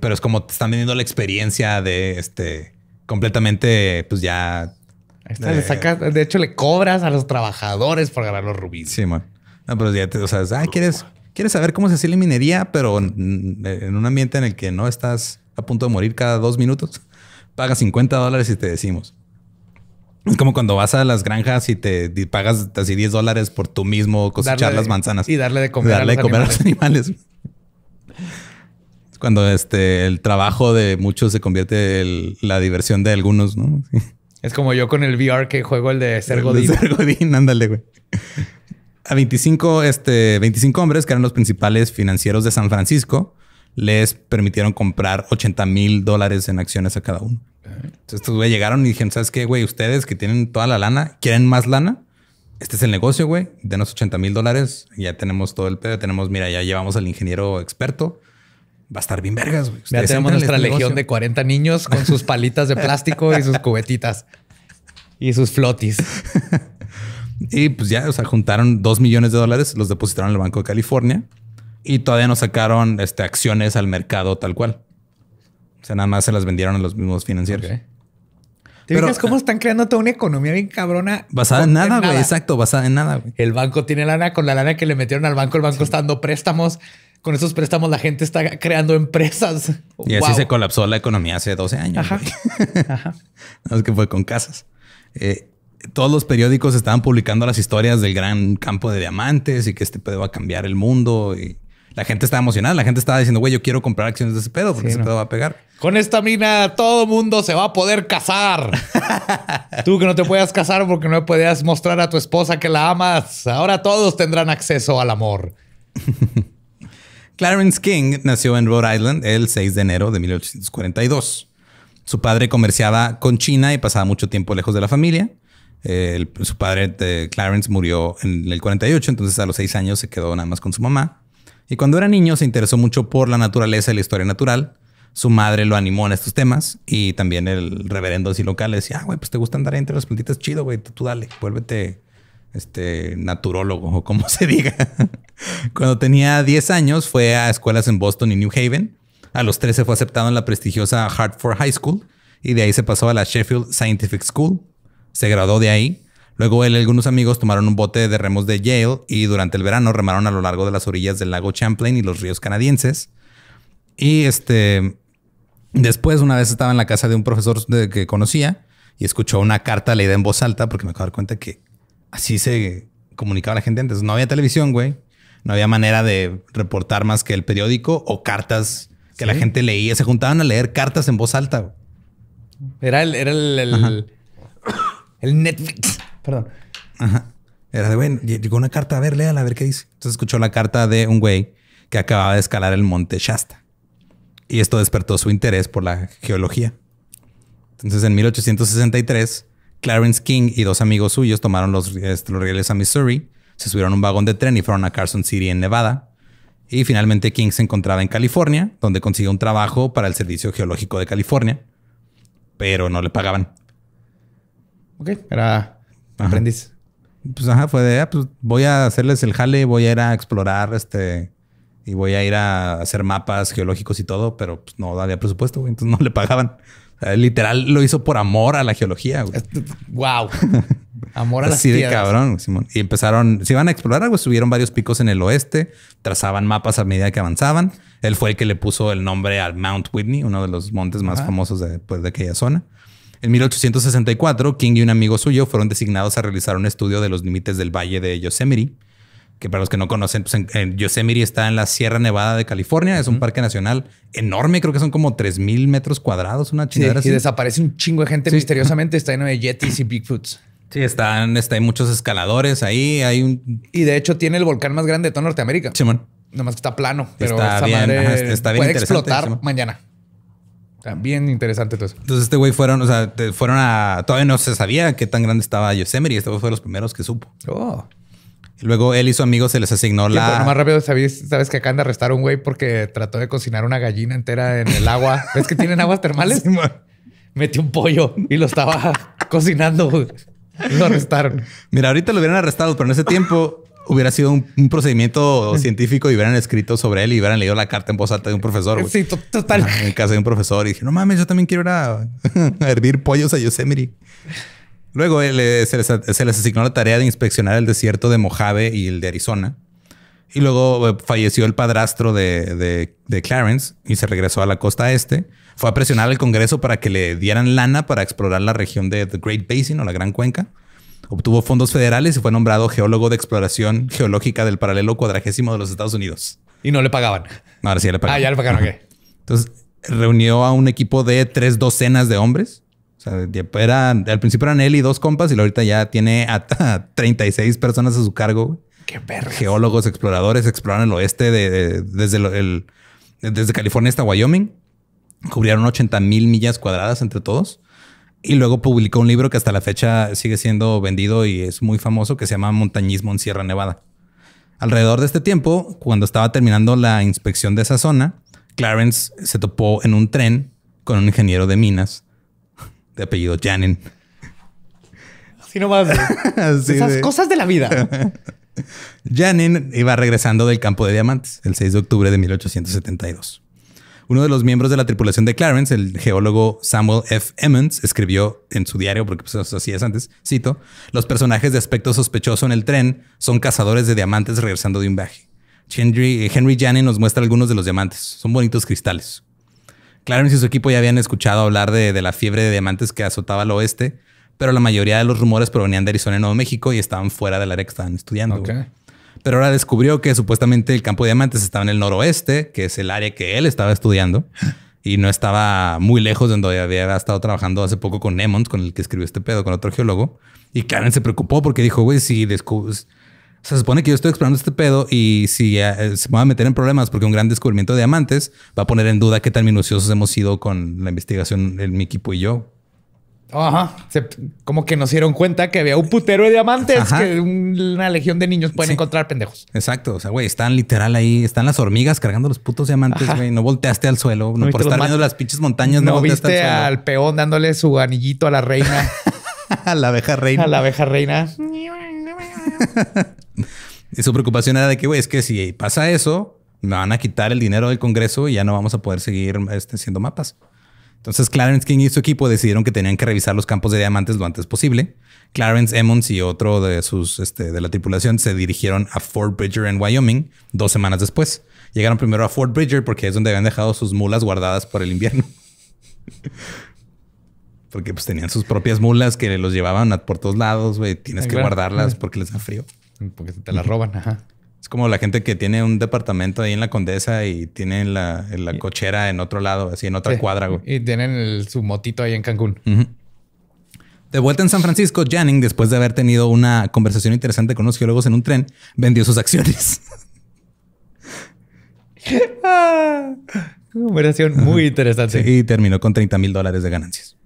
pero es como te están vendiendo la experiencia de este completamente, pues ya. de hecho, le cobras a los trabajadores por ganar los rubíes. Sí, man. No, pero ya te, o sea, quieres, quieres saber cómo se hace la minería, pero en, un ambiente en el que no estás a punto de morir cada dos minutos, pagas 50 dólares y te decimos. Es como cuando vas a las granjas y te pagas así 10 dólares por tú mismo cosechar las manzanas. y darle de comer, de comer a los animales cuando este, el trabajo de muchos se convierte en la diversión de algunos, ¿no? Es como yo con el VR que juego el de Ser Godín. Ser Godín, ándale, güey. A 25, este, 25 hombres, que eran los principales financieros de San Francisco, les permitieron comprar 80 mil dólares en acciones a cada uno. Entonces estos güey llegaron y dijeron, ¿sabes qué, güey? Ustedes que tienen toda la lana, ¿quieren más lana? Este es el negocio, güey. Denos 80 mil dólares. Ya tenemos todo el pedo. Tenemos, mira, ya llevamos al ingeniero experto va a estar bien vergas. Güey. Ya tenemos nuestra legión de 40 niños con sus palitas de plástico y sus cubetitas y sus flotis. [LAUGHS] y pues ya, o sea, juntaron 2 millones de dólares, los depositaron en el Banco de California y todavía no sacaron este, acciones al mercado tal cual. O sea, nada más se las vendieron a los mismos financieros. ¿Te cómo ah, están creando toda una economía bien cabrona? Basada en nada, güey. Exacto, basada en nada, El banco tiene lana con la lana que le metieron al banco. El banco está dando préstamos con esos préstamos la gente está creando empresas. Y así se colapsó la economía hace 12 años. [LAUGHS] Ajá. no, es que fue con casas. Eh, todos los periódicos estaban publicando las historias del gran campo de diamantes y que este pedo va a cambiar el mundo. Y la gente estaba emocionada. La gente estaba diciendo, güey, yo quiero comprar acciones de ese pedo porque ese pedo va a pegar. Con esta mina todo mundo se va a poder casar. [LAUGHS] Tú que no te puedas casar porque no podías mostrar a tu esposa que la amas. Ahora todos tendrán acceso al amor. [LAUGHS] Clarence King nació en Rhode Island el 6 de enero de 1842. Su padre comerciaba con China y pasaba mucho tiempo lejos de la familia. su padre, eh, Clarence, murió en el 48, entonces a los seis años se quedó nada más con su mamá. Y cuando era niño se interesó mucho por la naturaleza y la historia natural. Su madre lo animó en estos temas y también el reverendo así local le decía, ah, güey, pues te gusta andar entre las plantitas, chido, güey, tú dale, vuélvete este, naturólogo o como se diga. [LAUGHS] Cuando tenía 10 años fue a escuelas en Boston y New Haven. A los 13 fue aceptado en la prestigiosa Hartford High School y de ahí se pasó a la Sheffield Scientific School. Se graduó de ahí. Luego él y algunos amigos tomaron un bote de remos de Yale y durante el verano remaron a lo largo de las orillas del lago Champlain y los ríos canadienses. Y este, después una vez estaba en la casa de un profesor que conocía y escuchó una carta leída en voz alta porque me acabo de dar cuenta que así se comunicaba la gente antes. No había televisión, güey. No había manera de reportar más que el periódico o cartas que la gente leía. Se juntaban a leer cartas en voz alta. Era el, [COUGHS] el, Netflix. Perdón. Era de, güey, llegó una carta, a ver, léala, a ver qué dice. Entonces escuchó la carta de un güey que acababa de escalar el monte Shasta. Y esto despertó su interés por la geología. Entonces en 1863 Clarence King y dos amigos suyos tomaron los, este, rieles a Missouri, se subieron a un vagón de tren y fueron a Carson City en Nevada. Y finalmente King se encontraba en California, donde consiguió un trabajo para el Servicio Geológico de California, pero no le pagaban. Ok, era aprendiz. Pues ajá, fue de, ah, pues voy a hacerles el jale, voy a ir a explorar este y voy a ir a hacer mapas geológicos y todo, pero pues, no había presupuesto, entonces no le pagaban. Eh, literal lo hizo por amor a la geología. Wow. [LAUGHS] Amor a geología. Así de cabrón, Simón. Y empezaron, se iban a explorar, algo, Subieron varios picos en el oeste, trazaban mapas a medida que avanzaban. Él fue el que le puso el nombre al Mount Whitney, uno de los montes más famosos de, pues, de aquella zona. En 1864, King y un amigo suyo fueron designados a realizar un estudio de los límites del valle de Yosemite que para los que no conocen, pues en, Yosemite está en la Sierra Nevada de California. Es un parque nacional enorme, creo que son como 3000 metros cuadrados, una chingada. Y desaparece un chingo de gente misteriosamente. Está lleno de [LAUGHS] Yetis y Bigfoots. Sí, están, está, hay muchos escaladores ahí. Hay un. Y de hecho, tiene el volcán más grande de toda Norteamérica. No Nomás que está plano, pero está bien, puede explotar mañana. Bien interesante todo eso. Entonces este güey fueron, o sea, fueron a... Todavía no se sabía qué tan grande estaba Yosemite y este güey fue de los primeros que supo. Oh. Luego él y su amigo se les asignó la. más rápido, ¿sabes, que acaban de arrestar a un güey porque trató de cocinar una gallina entera en el agua? [LAUGHS] ¿Ves que tienen aguas termales? Metió un pollo y lo estaba [LAUGHS] cocinando. Lo arrestaron. Mira, ahorita lo hubieran arrestado, pero en ese tiempo hubiera sido un, procedimiento científico y hubieran escrito sobre él y hubieran leído la carta en voz alta de un profesor. Sí, total. En casa de un profesor y dije, no mames, yo también quiero [LAUGHS] hervir pollos a Yosemite. Luego eh, se, les, asignó la tarea de inspeccionar el desierto de Mojave y el de Arizona. Y luego eh, falleció el padrastro de, Clarence y se regresó a la costa este. Fue a presionar al Congreso para que le dieran lana para explorar la región de The Great Basin o la Gran Cuenca. Obtuvo fondos federales y fue nombrado geólogo de exploración geológica del paralelo cuadragésimo de los Estados Unidos. Y no le pagaban. ahora sí le pagaban. Ah, ya le pagaron, ok. Entonces reunió a un equipo de tres docenas de hombres o sea, pues, al principio eran él y dos compas y ahorita ya tiene a 36 personas a su cargo. Qué perro. Geólogos, exploradores, exploraron el oeste de, desde, desde California hasta Wyoming. Cubrieron 80 mil millas cuadradas entre todos. Y luego publicó un libro que hasta la fecha sigue siendo vendido y es muy famoso que se llama Montañismo en Sierra Nevada. Alrededor de este tiempo, cuando estaba terminando la inspección de esa zona, Clarence se topó en un tren con un ingeniero de minas de apellido Janin. Así nomás. [LAUGHS] Esas cosas de la vida. [LAUGHS] Janin iba regresando del campo de diamantes el 6 de octubre de 1872. Uno de los miembros de la tripulación de Clarence, el geólogo Samuel F. Emmons, escribió en su diario, porque así pues, es antes, cito, los personajes de aspecto sospechoso en el tren son cazadores de diamantes regresando de un viaje. Henry, Henry Janin nos muestra algunos de los diamantes. Son bonitos cristales. Clarence y su equipo ya habían escuchado hablar de, la fiebre de diamantes que azotaba al oeste, pero la mayoría de los rumores provenían de Arizona y Nuevo México y estaban fuera del área que estaban estudiando. Pero ahora descubrió que supuestamente el campo de diamantes estaba en el noroeste, que es el área que él estaba estudiando, y no estaba muy lejos de donde había estado trabajando hace poco con Nemons, con el que escribió este pedo, con otro geólogo. Y Karen se preocupó porque dijo, güey, si, se supone que yo estoy explorando este pedo y si eh, se me va a meter en problemas porque un gran descubrimiento de diamantes va a poner en duda qué tan minuciosos hemos sido con la investigación, el, mi equipo y yo. Ajá. como que nos dieron cuenta que había un putero de diamantes que una legión de niños pueden encontrar pendejos. Exacto. O sea, güey, están literal ahí, están las hormigas cargando los putos diamantes, güey. No volteaste al suelo. No, por estar viendo las pinches montañas, no, viste al, al peón dándole su anillito a la reina. [LAUGHS] a la abeja reina. A la abeja reina. [LAUGHS] [LAUGHS] y su preocupación era de que, güey, es que si pasa eso, me van a quitar el dinero del Congreso y ya no vamos a poder seguir este, haciendo mapas. Entonces Clarence King y su equipo decidieron que tenían que revisar los campos de diamantes lo antes posible. Clarence Emmons y otro de sus este, de la tripulación se dirigieron a Fort Bridger en Wyoming dos semanas después. Llegaron primero a Fort Bridger porque es donde habían dejado sus mulas guardadas por el invierno. [LAUGHS] Porque pues tenían sus propias mulas que los llevaban por todos lados, güey. Tienes que guardarlas porque les da frío. Porque te la roban, ajá. Es como la gente que tiene un departamento ahí en la Condesa y tiene la, cochera en otro lado, así en otra cuadra, güey. Y tienen su motito ahí en Cancún. De vuelta en San Francisco, Janning, después de haber tenido una conversación interesante con unos geólogos en un tren, vendió sus acciones. [LAUGHS] Ah, conversación muy interesante. y terminó con 30 mil dólares de ganancias.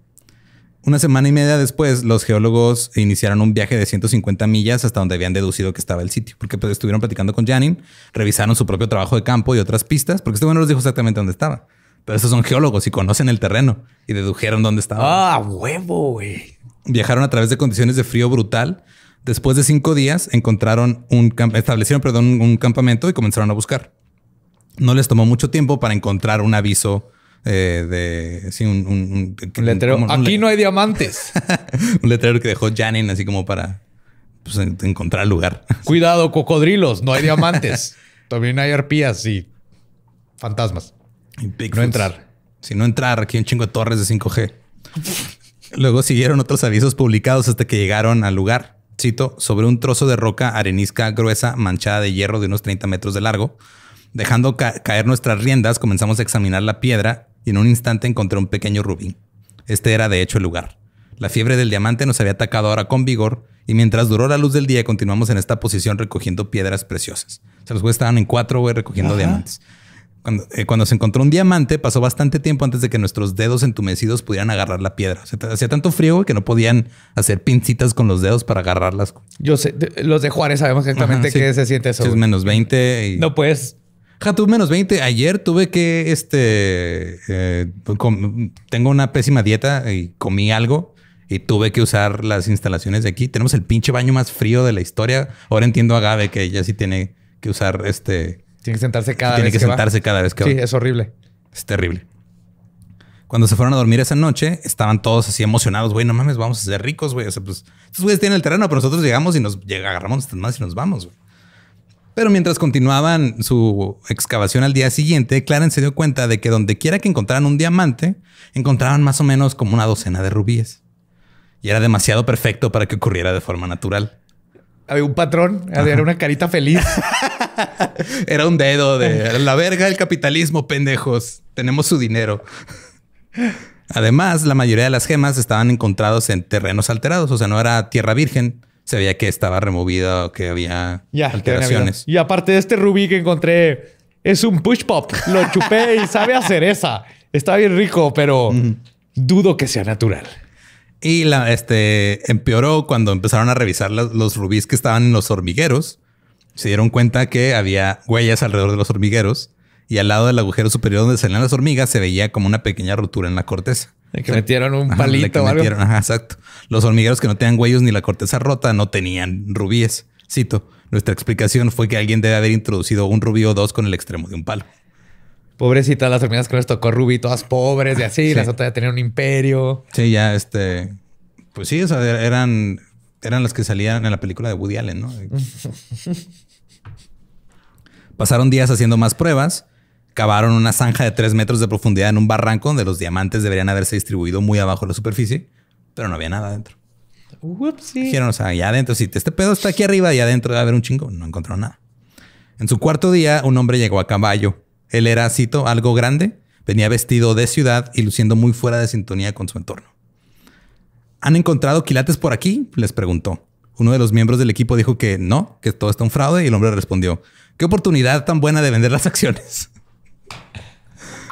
Una semana y media después, los geólogos iniciaron un viaje de 150 millas hasta donde habían deducido que estaba el sitio, porque pues, estuvieron platicando con Janin, revisaron su propio trabajo de campo y otras pistas, porque este bueno les dijo exactamente dónde estaba. Pero esos son geólogos y conocen el terreno y dedujeron dónde estaba. Ah, huevo, güey. Viajaron a través de condiciones de frío brutal. Después de cinco días, encontraron un establecieron, un campamento y comenzaron a buscar. No les tomó mucho tiempo para encontrar un aviso eh, de sí, un, letrero. Aquí no hay diamantes. [LAUGHS] un letrero que dejó Janin así como para pues, encontrar lugar. [LAUGHS] Cuidado, cocodrilos, no hay diamantes. También hay arpías y fantasmas. no entrar. Si no entrar, aquí un chingo de torres de 5G. Luego siguieron otros avisos publicados hasta que llegaron al lugar. Cito, sobre un trozo de roca arenisca gruesa manchada de hierro de unos 30 metros de largo. Dejando caer nuestras riendas, comenzamos a examinar la piedra y en un instante encontré un pequeño rubí. Este era de hecho el lugar. La fiebre del diamante nos había atacado ahora con vigor y mientras duró la luz del día continuamos en esta posición recogiendo piedras preciosas. O sea, los güeyes estaban en cuatro, güey, recogiendo diamantes. Cuando, eh, cuando, se encontró un diamante, pasó bastante tiempo antes de que nuestros dedos entumecidos pudieran agarrar la piedra. O sea, hacía tanto frío que no podían hacer pincitas con los dedos para agarrarlas. Yo sé, los de Juárez sabemos exactamente qué se siente eso. es menos 20. Y... No puedes Ja, menos 20. Ayer tuve que, este, eh, tengo una pésima dieta y comí algo y tuve que usar las instalaciones de aquí. Tenemos el pinche baño más frío de la historia. Ahora entiendo a Gabe que ella sí tiene que usar este. Tiene que sentarse cada vez que, que sentarse cada vez que sí, es horrible. Es terrible. Cuando se fueron a dormir esa noche, estaban todos así emocionados, güey, no mames, vamos a ser ricos, güey. pues estos güeyes tienen el terreno, pero nosotros llegamos y nos agarramos más y nos vamos, güey. Pero mientras continuaban su excavación al día siguiente, Clarence se dio cuenta de que dondequiera que encontraran un diamante, encontraban más o menos como una docena de rubíes. Y era demasiado perfecto para que ocurriera de forma natural. Había un patrón, era una carita feliz. [LAUGHS] era un dedo de la verga del capitalismo, pendejos. Tenemos su dinero. Además, la mayoría de las gemas estaban encontradas en terrenos alterados, o sea, no era tierra virgen se veía que estaba removida o que había alteraciones. Y aparte de este rubí que encontré, es un push pop. Lo [LAUGHS] chupé y sabe a cereza. Está bien rico, pero dudo que sea natural. Y la, este, empeoró cuando empezaron a revisar los rubíes que estaban en los hormigueros. Se dieron cuenta que había huellas alrededor de los hormigueros y al lado del agujero superior donde salían las hormigas se veía como una pequeña ruptura en la corteza. De que metieron un palito o algo. Metieron, ajá, exacto. Los hormigueros que no tenían huellos ni la corteza rota no tenían rubíes. Cito, nuestra explicación fue que alguien debe haber introducido un rubí o dos con el extremo de un palo. Pobrecitas las hormigas que les tocó rubí, todas pobres y así. Las otras ya tenían un imperio. Sí, ya este... Pues sí, o eran, eran las que salían en la película de Woody Allen, ¿no? [LAUGHS] Pasaron días haciendo más pruebas cavaron una zanja de tres metros de profundidad en un barranco donde los diamantes deberían haberse distribuido muy abajo de la superficie, pero no había nada adentro. Whoopsie. Dijeron, o sea, ya adentro, si este pedo está aquí arriba y adentro debe haber un chingo, no encontraron nada. En su cuarto día, un hombre llegó a caballo. Él era, cito, algo grande, venía vestido de ciudad y luciendo muy fuera de sintonía con su entorno. ¿Han encontrado quilates por aquí? Les preguntó. Uno de los miembros del equipo dijo que no, que todo está un fraude y el hombre respondió, ¿qué oportunidad tan buena de vender las acciones?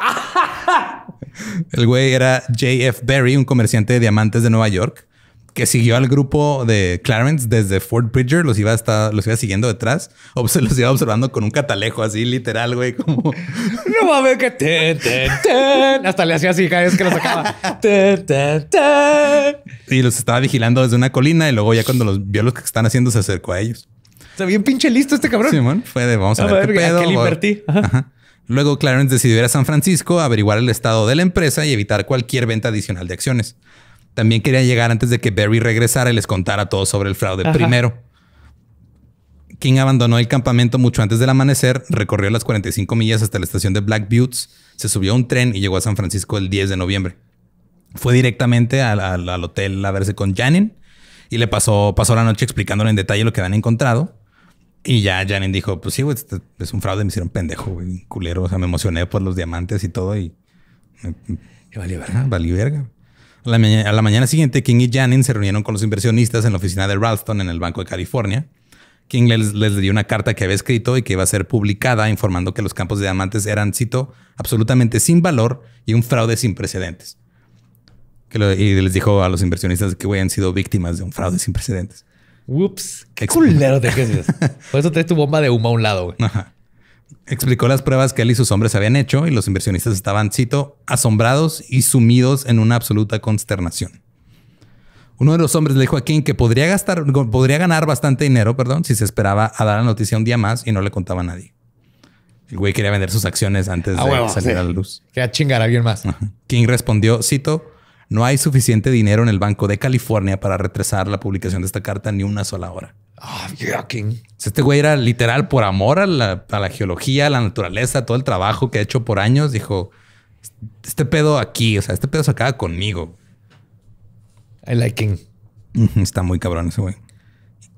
[LAUGHS] El güey era J.F. Berry, un comerciante de diamantes de Nueva York, que siguió al grupo de Clarence desde Fort Bridger, los iba, los iba siguiendo detrás, [LAUGHS] o se los iba observando con un catalejo así, literal, güey, como... [LAUGHS] No mames, que... te te te Hasta le hacía así cada vez que lo sacaba. Y los estaba vigilando desde una colina y luego ya cuando los vio los que están haciendo se acercó a ellos. Está bien pinche listo este cabrón. Simón, fue de vamos a, ver, qué pedo. A invertí. Luego Clarence decidió ir a San Francisco a averiguar el estado de la empresa y evitar cualquier venta adicional de acciones. También quería llegar antes de que Barry regresara y les contara todo sobre el fraude primero. King abandonó el campamento mucho antes del amanecer, recorrió las 45 millas hasta la estación de Black Buttes, se subió a un tren y llegó a San Francisco el 10 de noviembre. Fue directamente al, hotel a verse con Janin y le pasó, pasó la noche explicándole en detalle lo que habían encontrado. Y ya Janin dijo, pues sí, güey, es un fraude, me hicieron pendejo, güey, culero. O sea, me emocioné por los diamantes y todo y... valió verga. Valió verga. A la, mañana siguiente, King y Janin se reunieron con los inversionistas en la oficina de Ralston en el Banco de California. King les, les dio una carta que había escrito y que iba a ser publicada informando que los campos de diamantes eran, cito, absolutamente sin valor y un fraude sin precedentes. Que y les dijo a los inversionistas que, güey, han sido víctimas de un fraude sin precedentes. Ups, qué culero de [LAUGHS] Por eso traes tu bomba de humo a un lado, güey. Explicó las pruebas que él y sus hombres habían hecho y los inversionistas estaban, cito, asombrados y sumidos en una absoluta consternación. Uno de los hombres le dijo a King que podría, gastar, podría ganar bastante dinero, perdón, si se esperaba a dar la noticia un día más y no le contaba a nadie. El güey quería vender sus acciones antes de salir a la luz. Quería chingar a alguien más. King respondió, cito, no hay suficiente dinero en el Banco de California para retrasar la publicación de esta carta ni una sola hora. Ah, Este güey era literal por amor a la, geología, a la naturaleza, todo el trabajo que ha hecho por años. Dijo, este pedo aquí, o sea, este pedo se acaba conmigo. I like King. Está muy cabrón ese güey.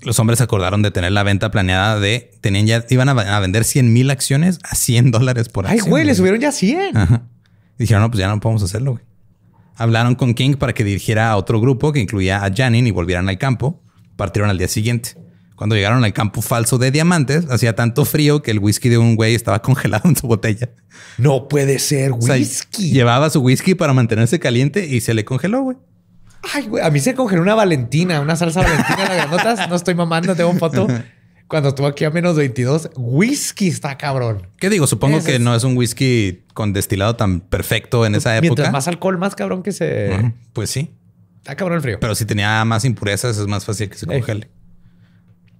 Los hombres acordaron de tener la venta planeada de... Tenían ya... Iban a, vender 100 mil acciones a 100 dólares por acción. Ay, güey, le subieron ya 100. Dijeron, no, pues ya no podemos hacerlo, güey. Hablaron con King para que dirigiera a otro grupo que incluía a Janin y volvieran al campo. Partieron al día siguiente. Cuando llegaron al campo falso de diamantes, hacía tanto frío que el whisky de un güey estaba [LAUGHS] congelado en su botella. No puede ser whisky. llevaba su whisky para mantenerse caliente y se le congeló, güey. Ay, güey, a mí se congeló una Valentina, una salsa Valentina las No estoy mamando, tengo un foto. [LAUGHS] cuando estuvo aquí a menos 22, whisky está cabrón. ¿Qué digo? Supongo que no es un whisky con destilado tan perfecto en esa época. Mientras más alcohol, más cabrón que se... Pues sí. Está cabrón el frío. Pero si tenía más impurezas, es más fácil que se congele.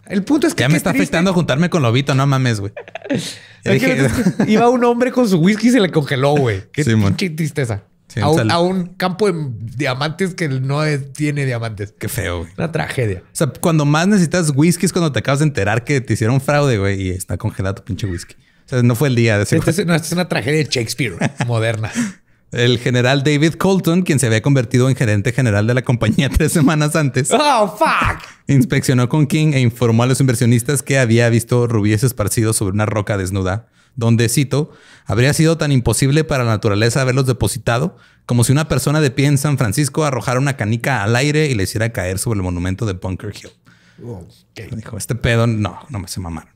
El punto es que. Ya me está afectando afectando juntarme con Lobito, no mames, güey. [LAUGHS] que iba un hombre con su whisky y se le congeló, güey. Qué tristeza a, un, campo de diamantes que no tiene diamantes. Qué feo, güey. Una tragedia. O sea, cuando más necesitas whisky es cuando te acabas de enterar que te hicieron fraude, güey, y está congelado tu pinche whisky. O sea, no fue el día de ese. esta es una tragedia de Shakespeare [LAUGHS] moderna. El general David Colton, quien se había convertido en gerente general de la compañía [LAUGHS] tres semanas antes. ¡Oh, fuck! Inspeccionó con King e informó a los inversionistas que había visto rubíes esparcidos sobre una roca desnuda donde, cito, habría sido tan imposible para la naturaleza haberlos depositado como si una persona de pie en San Francisco arrojara una canica al aire y le hiciera caer sobre el monumento de Bunker Hill. Dijo, este pedo, no, no me se mamaron.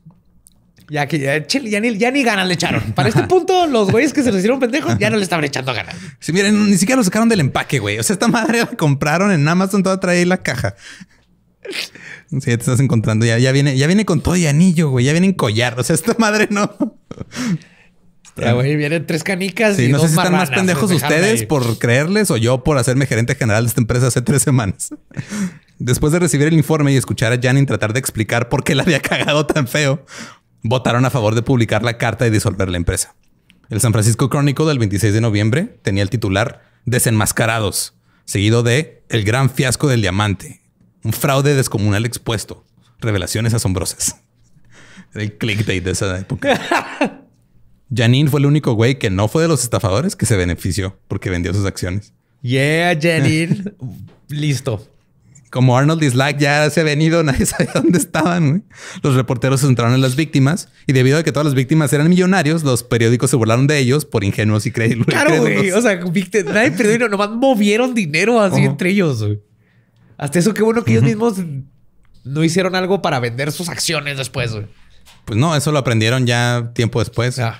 Ya que ya, ni, ya ni ganas le echaron. Para este punto, los güeyes que se les hicieron pendejos ya no le estaban echando ganas. Sí, miren, ni siquiera lo sacaron del empaque, güey. O sea, esta madre la compraron en Amazon, toda traía la caja. Sí, te estás encontrando. Ya, ya viene, ya viene con todo y anillo, güey. Ya viene en collar. O sea, esta madre no. [LAUGHS] vienen tres canicas. y no sé si están más pendejos ustedes por creerles o yo por hacerme gerente general de esta empresa hace tres semanas. Después de recibir el informe y escuchar a Janin tratar de explicar por qué la había cagado tan feo, votaron a favor de publicar la carta y disolver la empresa. El San Francisco Chronicle del 26 de noviembre tenía el titular Desenmascarados, seguido de El gran fiasco del diamante, un fraude descomunal expuesto, revelaciones asombrosas. El clickbait de esa época. [LAUGHS] Janine fue el único güey que no fue de los estafadores que se benefició porque vendió sus acciones. Yeah, Janine. [LAUGHS] Listo. Como Arnold Dislike ya se ha venido, nadie [LAUGHS] sabía dónde estaban. Güey. Los reporteros se centraron en las víctimas y debido a que todas las víctimas eran millonarios, los periódicos se burlaron de ellos por ingenuos y crédulos. Claro, güey. O sea, nadie perdió dinero, nomás movieron dinero así entre ellos. Güey. Hasta eso, que bueno que ellos mismos no hicieron algo para vender sus acciones después. Güey. Pues no, eso lo aprendieron ya tiempo después. Pues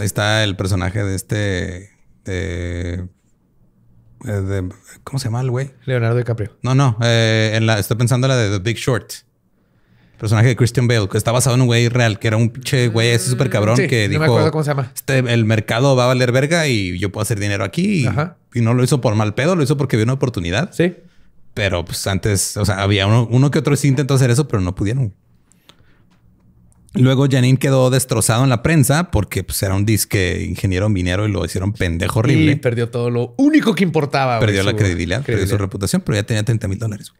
ahí está el personaje de este. Eh, ¿Cómo se llama el güey? Leonardo DiCaprio. No, no. Eh, estoy pensando en la de The Big Short. Personaje de Christian Bale, que está basado en un güey real, que era un pinche güey ese mm, súper cabrón que dijo... No me acuerdo cómo se llama. Este, el mercado va a valer verga y yo puedo hacer dinero aquí. Y, no lo hizo por mal pedo, lo hizo porque vio una oportunidad. Sí. Pero pues antes, o sea, había uno, uno que otro sí intentó hacer eso, pero no pudieron. Luego Janine quedó destrozado en la prensa porque pues, era un disque ingeniero minero y lo hicieron pendejo horrible. Y perdió todo lo único que importaba. Perdió la credibilidad, perdió su reputación, pero ya tenía 30 mil dólares.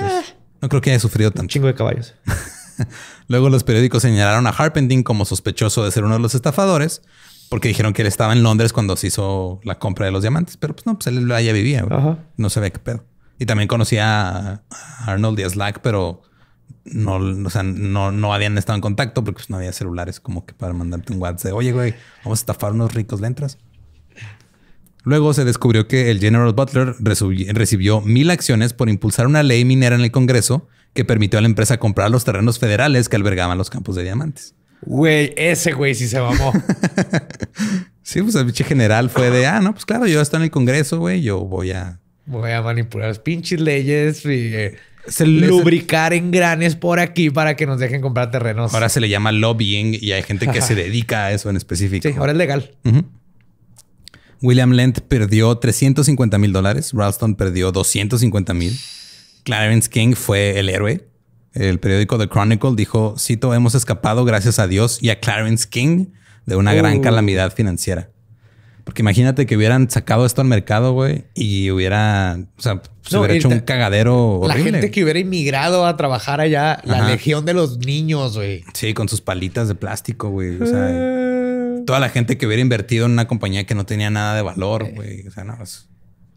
Eh. no creo que haya sufrido tanto. Un chingo de caballos. [LAUGHS] Luego los periódicos señalaron a Harpending como sospechoso de ser uno de los estafadores porque dijeron que él estaba en Londres cuando se hizo la compra de los diamantes, pero pues no, pues él allá vivía. No se ve qué pedo. Y también conocía a Arnold y a Slack, pero no, o sea, no, habían estado en contacto porque pues, no había celulares como que para mandarte un WhatsApp. Oye, güey, vamos a estafar unos ricos, ¿le Luego se descubrió que el General Butler recibió mil acciones por impulsar una ley minera en el Congreso que permitió a la empresa comprar los terrenos federales que albergaban los campos de diamantes. Güey, ese güey sí se mamó. [LAUGHS] sí, pues el bicho general fue de, ah, no, pues claro, yo estoy en el Congreso, güey, yo voy a... Voy a manipular las pinches leyes y... Eh, se lubricar en engranes por aquí para que nos dejen comprar terrenos. Ahora se le llama lobbying y hay gente que se dedica a eso en específico. Sí, ahora es legal. William Lent perdió 350 mil dólares. Ralston perdió 250 mil. Clarence King fue el héroe. El periódico The Chronicle dijo, cito, hemos escapado gracias a Dios y a Clarence King de una gran uh. calamidad financiera. Porque imagínate que hubieran sacado esto al mercado, güey, y hubiera, o sea, se hubiera hecho un cagadero horrible. La gente que hubiera inmigrado a trabajar allá, la legión de los niños, güey. Sí, con sus palitas de plástico, güey. O sea, toda la gente que hubiera invertido en una compañía que no tenía nada de valor, eh. güey. O sea, no,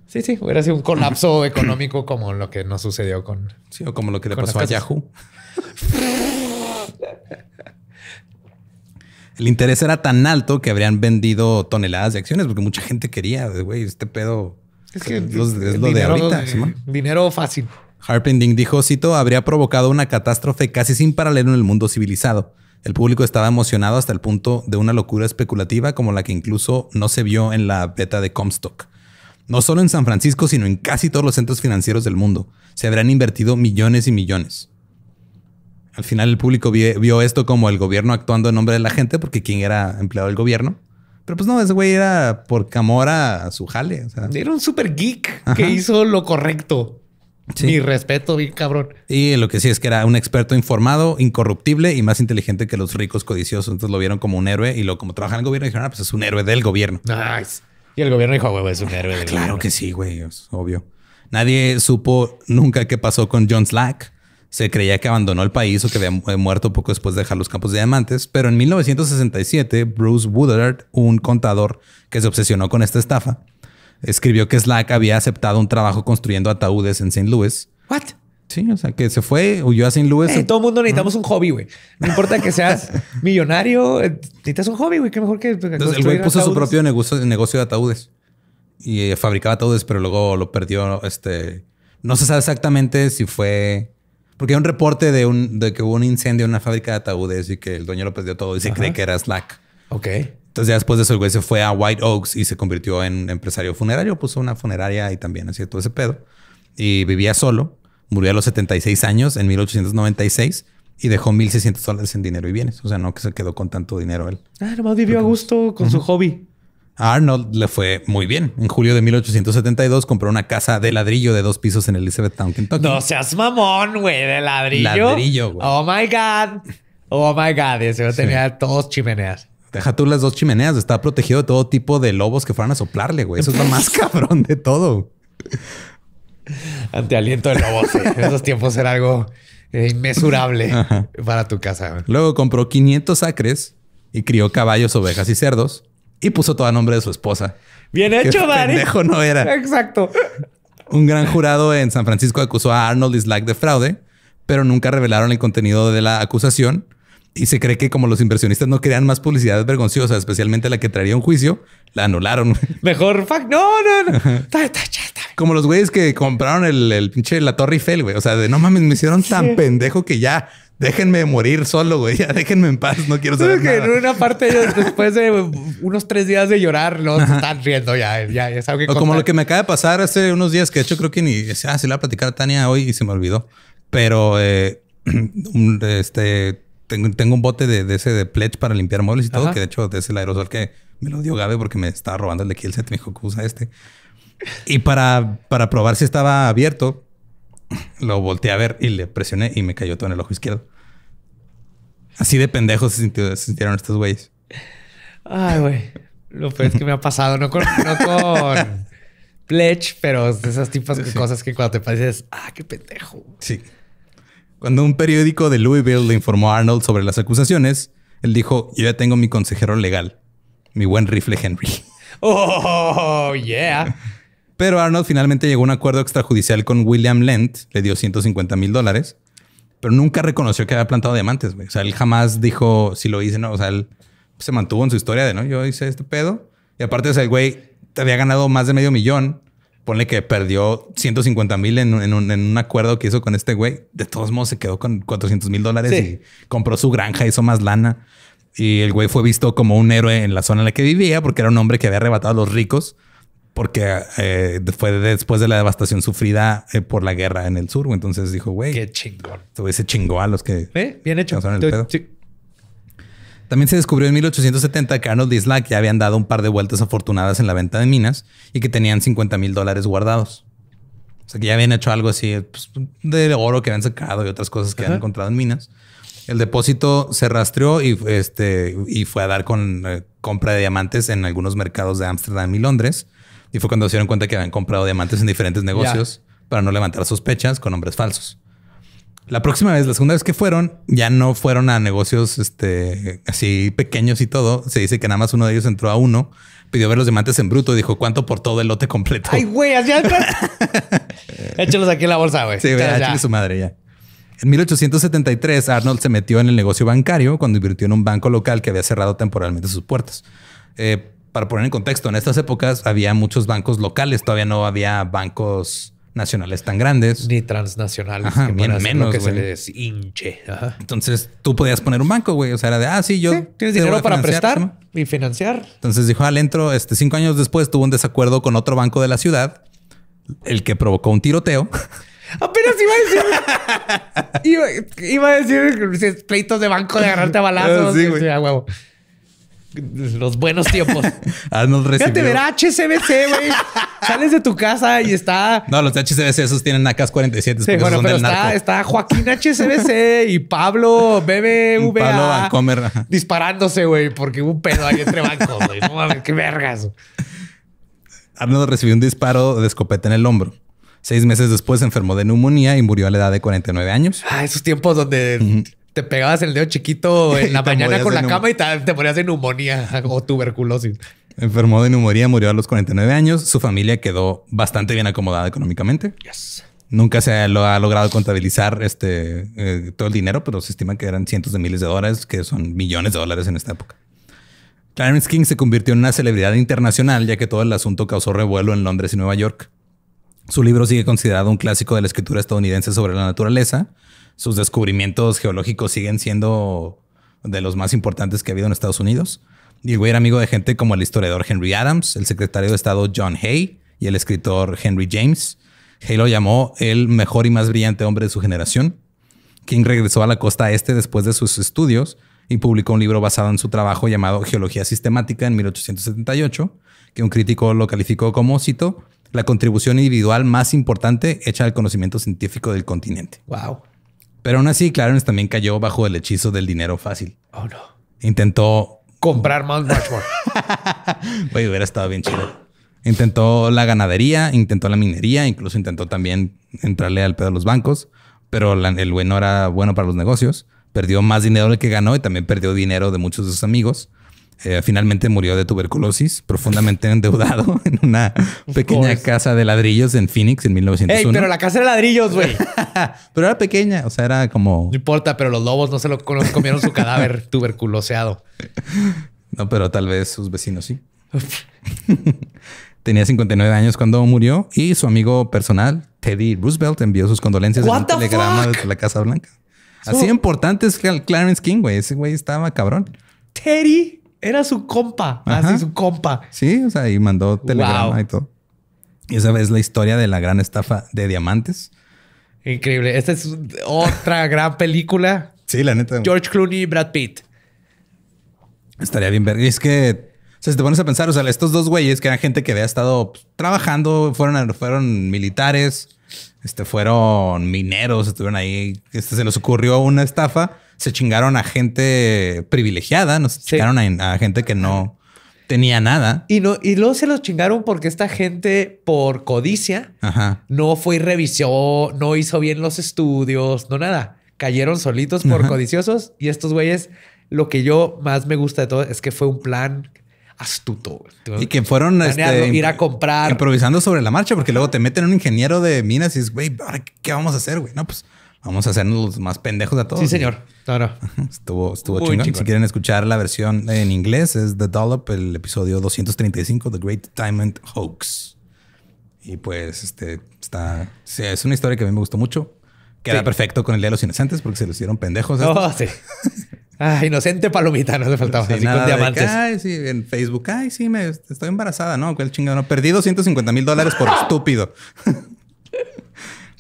Sí, sí, hubiera sido un colapso [CLEARS THROAT] económico como lo que nos sucedió con... Sí, o como lo que le pasó a Yahoo. [LAUGHS] el interés era tan alto que habrían vendido toneladas de acciones porque mucha gente quería, güey, este pedo es, lo de ahorita. dinero fácil. Harpending dijo, cito, habría provocado una catástrofe casi sin paralelo en el mundo civilizado. El público estaba emocionado hasta el punto de una locura especulativa como la que incluso no se vio en la beta de Comstock. No solo en San Francisco, sino en casi todos los centros financieros del mundo. Se habrían invertido millones y millones al final el público vio, esto como el gobierno actuando en nombre de la gente, porque quién era empleado del gobierno. Pero pues no, ese güey era por camora a su jale. Era un super geek que hizo lo correcto. Mi respeto, bien cabrón. Y lo que sí es que era un experto informado, incorruptible y más inteligente que los ricos codiciosos. Entonces lo vieron como un héroe y lo como trabajan en el gobierno dijeron, ah, pues es un héroe del gobierno. Y el gobierno dijo, güey, ah, es un héroe del gobierno. Claro que sí, güey, es obvio. Nadie supo nunca qué pasó con John Slack. Se creía que abandonó el país o que había eh, muerto poco después de dejar los campos de diamantes, pero en 1967 Bruce Woodard, un contador que se obsesionó con esta estafa, escribió que Slack había aceptado un trabajo construyendo ataúdes en St. Louis. ¿What? Sí, o sea, que se fue, huyó a St. Louis. Eh, todo el mundo necesitamos un hobby, güey. No importa que seas [LAUGHS] millonario, eh, necesitas un hobby, güey. Qué mejor que. Pues, Entonces, el güey puso su propio negocio, de ataúdes y eh, fabricaba ataúdes, pero luego lo perdió. Este no se sabe exactamente si fue porque hay un reporte de, un, de que hubo un incendio en una fábrica de ataúdes y que el dueño lo perdió todo y se cree que era Slack. Ok. Entonces, ya después de eso, el güey se fue a White Oaks y se convirtió en empresario funerario, puso una funeraria y también así todo ese pedo. Y vivía solo. Murió a los 76 años en 1896 y dejó 1.600 dólares en dinero y bienes. O sea, no que se quedó con tanto dinero él. Ah, nomás vivió a gusto con su hobby. Arnold le fue muy bien. En julio de 1872 compró una casa de ladrillo de dos pisos en Elizabeth Town, Kentucky. No seas mamón, güey, de ladrillo. Ladrillo, güey. Oh my God. Oh my God. ese tenía dos chimeneas. Deja tú las dos chimeneas. Estaba protegido de todo tipo de lobos que fueran a soplarle, güey. Eso es lo más [LAUGHS] cabrón de todo. Ante aliento de lobos. En esos tiempos era algo eh, inmesurable para tu casa. Luego compró 500 acres y crió caballos, ovejas y cerdos y puso todo a nombre de su esposa. Bien hecho, [LAUGHS] Dani. Pendejo no era. Exacto. Un gran jurado en San Francisco acusó a Arnold Slack de fraude, pero nunca revelaron el contenido de la acusación. Y se cree que como los inversionistas no querían más publicidad vergonzosa, especialmente la que traería un juicio, la anularon. [LAUGHS] Mejor fuck. No, no, no. como los güeyes que compraron el, pinche la Torre Eiffel, güey. O sea, de no mames, me hicieron tan pendejo que ya Déjenme morir solo, güey. Ya déjenme en paz. No quiero saber que En una parte, [LAUGHS] después de unos tres días de llorar, no están riendo ya. ya, ya algo que como lo que me acaba de pasar hace unos días, que de hecho creo que ni... Ah, se la a platicar a Tania hoy y se me olvidó. Pero eh, [CLEARS THROAT] este, tengo, tengo, un bote de, ese de Pledge para limpiar muebles y todo. Que de hecho es el aerosol que me lo dio Gabe porque me estaba robando el de Kielset. Me dijo que usa este. Y para, para probar si estaba abierto lo volteé a ver y le presioné y me cayó todo en el ojo izquierdo. Así de pendejos se, sintieron estos güeyes. Ay, güey. Lo peor es que me ha pasado, no con, Pledge, pero esas tipas de cosas que cuando te pases, ah, qué pendejo. Sí. Cuando un periódico de Louisville informó a Arnold sobre las acusaciones, él dijo: Yo ya tengo mi consejero legal, mi buen rifle Henry. Oh, yeah. Pero Arnold finalmente llegó a un acuerdo extrajudicial con William Lent, le dio 150 mil dólares, pero nunca reconoció que había plantado diamantes. O sea, él jamás dijo si lo hice, no. O sea, él se mantuvo en su historia de no, yo hice este pedo. Y aparte, o sea, el güey había ganado más de medio millón. Ponle que perdió 150 mil en, un acuerdo que hizo con este güey. De todos modos, se quedó con 400 mil dólares y compró su granja, hizo más lana. Y el güey fue visto como un héroe en la zona en la que vivía porque era un hombre que había arrebatado a los ricos porque eh, fue después de la devastación sufrida eh, por la guerra en el sur. Entonces dijo, güey, qué chingón. Se chingó a los que. ¿Eh? Bien hecho. También se descubrió en 1870 que Arnold y ya habían dado un par de vueltas afortunadas en la venta de minas y que tenían 50 mil dólares guardados. O sea, que ya habían hecho algo así pues, de oro que habían sacado y otras cosas que habían encontrado en minas. El depósito se rastreó y, este, y fue a dar con eh, compra de diamantes en algunos mercados de Ámsterdam y Londres y fue cuando se dieron cuenta que habían comprado diamantes en diferentes negocios para no levantar sospechas con hombres falsos. La próxima vez, la segunda vez que fueron, ya no fueron a negocios este, así pequeños y todo. Se dice que nada más uno de ellos entró a uno, pidió ver los diamantes en bruto y dijo cuánto por todo el lote completo. Ay, güey, [LAUGHS] Échalos aquí en la bolsa, güey. Sí, güey, su madre ya. En 1873, Arnold se metió en el negocio bancario cuando invirtió en un banco local que había cerrado temporalmente sus puertas. Eh, para poner en contexto, en estas épocas había muchos bancos locales, todavía no había bancos nacionales tan grandes. Ni transnacionales. que menos. Lo que se les hinche. Entonces tú podías poner un banco, güey. O sea, era de, ah, sí, yo. tienes dinero para prestar y financiar. Entonces dijo, al ah, entro, este, cinco años después tuvo un desacuerdo con otro banco de la ciudad, el que provocó un tiroteo. [LAUGHS] Apenas iba a decir. iba, a decir pleitos de banco de agarrarte a balazos. [LAUGHS] sí, güey. Los buenos tiempos. [LAUGHS] ah, recibió... Fíjate ver HCBC, güey. Sales de tu casa y está. No, los de HCBC, esos tienen nacas 47. Sí, bueno, pero está, está, Joaquín HCBC y Pablo BBVA. Pablo Disparándose, güey, porque hubo un pedo ahí entre bancos, güey. No mames, qué vergas. Arnold recibió un disparo de escopeta en el hombro. Seis meses después se enfermó de neumonía y murió a la edad de 49 años. Ah, esos tiempos donde te pegabas el dedo chiquito en [LAUGHS] la mañana con la cama y te, ponías morías de neumonía [LAUGHS] o tuberculosis. Enfermó de neumonía, murió a los 49 años. Su familia quedó bastante bien acomodada económicamente. Nunca se lo ha logrado contabilizar este, eh, todo el dinero, pero se estima que eran cientos de miles de dólares, que son millones de dólares en esta época. Clarence King se convirtió en una celebridad internacional, ya que todo el asunto causó revuelo en Londres y Nueva York. Su libro sigue considerado un clásico de la escritura estadounidense sobre la naturaleza, sus descubrimientos geológicos siguen siendo de los más importantes que ha habido en Estados Unidos. Y el güey era amigo de gente como el historiador Henry Adams, el secretario de Estado John Hay y el escritor Henry James. Hay lo llamó el mejor y más brillante hombre de su generación. King regresó a la costa este después de sus estudios y publicó un libro basado en su trabajo llamado Geología Sistemática en 1878, que un crítico lo calificó como, cito, la contribución individual más importante hecha al conocimiento científico del continente. Wow. Pero aún así, Clarence también cayó bajo el hechizo del dinero fácil. Oh, no. Intentó comprar más Rushmore. Oye, [LAUGHS] hubiera estado bien chido. Intentó la ganadería, intentó la minería, incluso intentó también entrarle al pedo a los bancos, pero el bueno era bueno para los negocios. Perdió más dinero del que ganó y también perdió dinero de muchos de sus amigos. Eh, finalmente murió de tuberculosis, profundamente [LAUGHS] endeudado en una pequeña casa de ladrillos en Phoenix en 1901. Ey, pero la casa de ladrillos, güey. [LAUGHS] pero era pequeña, o sea, era como... No importa, pero los lobos no se lo comieron su cadáver [LAUGHS] tuberculoseado. No, pero tal vez sus vecinos sí. Tenía 59 años cuando murió y su amigo personal, Teddy Roosevelt, envió sus condolencias en un telegrama la Casa Blanca. Así importante es Clarence King, güey. Ese güey estaba cabrón. Teddy era su compa. Así, su compa. Sí, o sea, y mandó telegrama y todo. Y esa es la historia de la gran estafa de diamantes. Increíble. Esta es otra [LAUGHS] gran película. Sí, la neta. George Clooney y Brad Pitt. Estaría bien ver. Y es que, o sea, si te pones a pensar, o sea, estos dos güeyes que eran gente que había estado pues, trabajando, fueron, fueron militares, este, fueron mineros, estuvieron ahí, este, se les ocurrió una estafa se chingaron a gente privilegiada, nos chingaron a, gente que no tenía nada. Y, no, y luego se los chingaron porque esta gente, por codicia, no fue y revisó, no hizo bien los estudios, no nada. Cayeron solitos por codiciosos y estos güeyes, lo que yo más me gusta de todo es que fue un plan astuto. Y que fueron este, ir a comprar. Improvisando sobre la marcha, porque luego te meten un ingeniero de minas y dices, güey, ¿qué vamos a hacer, güey? No, pues Vamos a hacernos los más pendejos de todos. Sí, señor. Claro. Estuvo, estuvo chingón. Si quieren escuchar la versión en inglés, es The Dollop, el episodio 235, The Great Diamond Hoax. Y pues, este, está... Sí, es una historia que a mí me gustó mucho. Queda perfecto con el Día de los Inocentes porque se los hicieron pendejos. Oh, sí. Ah, inocente palomita, no le faltaba. así con diamantes. ay, sí, en Facebook. Ay, sí, me, estoy embarazada, ¿no? ¿Cuál chingado? No, perdí 250 mil dólares por [LAUGHS] estúpido.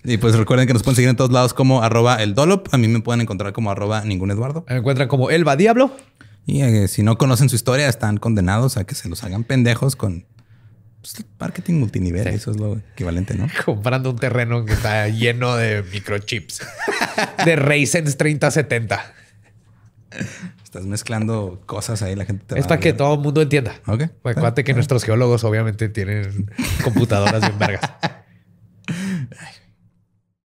Y pues recuerden que nos pueden seguir en todos lados como arroba el Dolop. A mí me pueden encontrar como arroba ningún Eduardo. Me encuentran como Elba Diablo. Y eh, si no conocen su historia, están condenados a que se los hagan pendejos con pues, marketing multinivel. Eso es lo equivalente, ¿no? [LAUGHS] Comprando un terreno que está lleno de microchips. de Ryzen 3070. Estás mezclando cosas ahí, la gente te va Es para que todo el mundo entienda. Ok. Acuérdate que nuestros geólogos obviamente tienen computadoras bien vergas. [LAUGHS]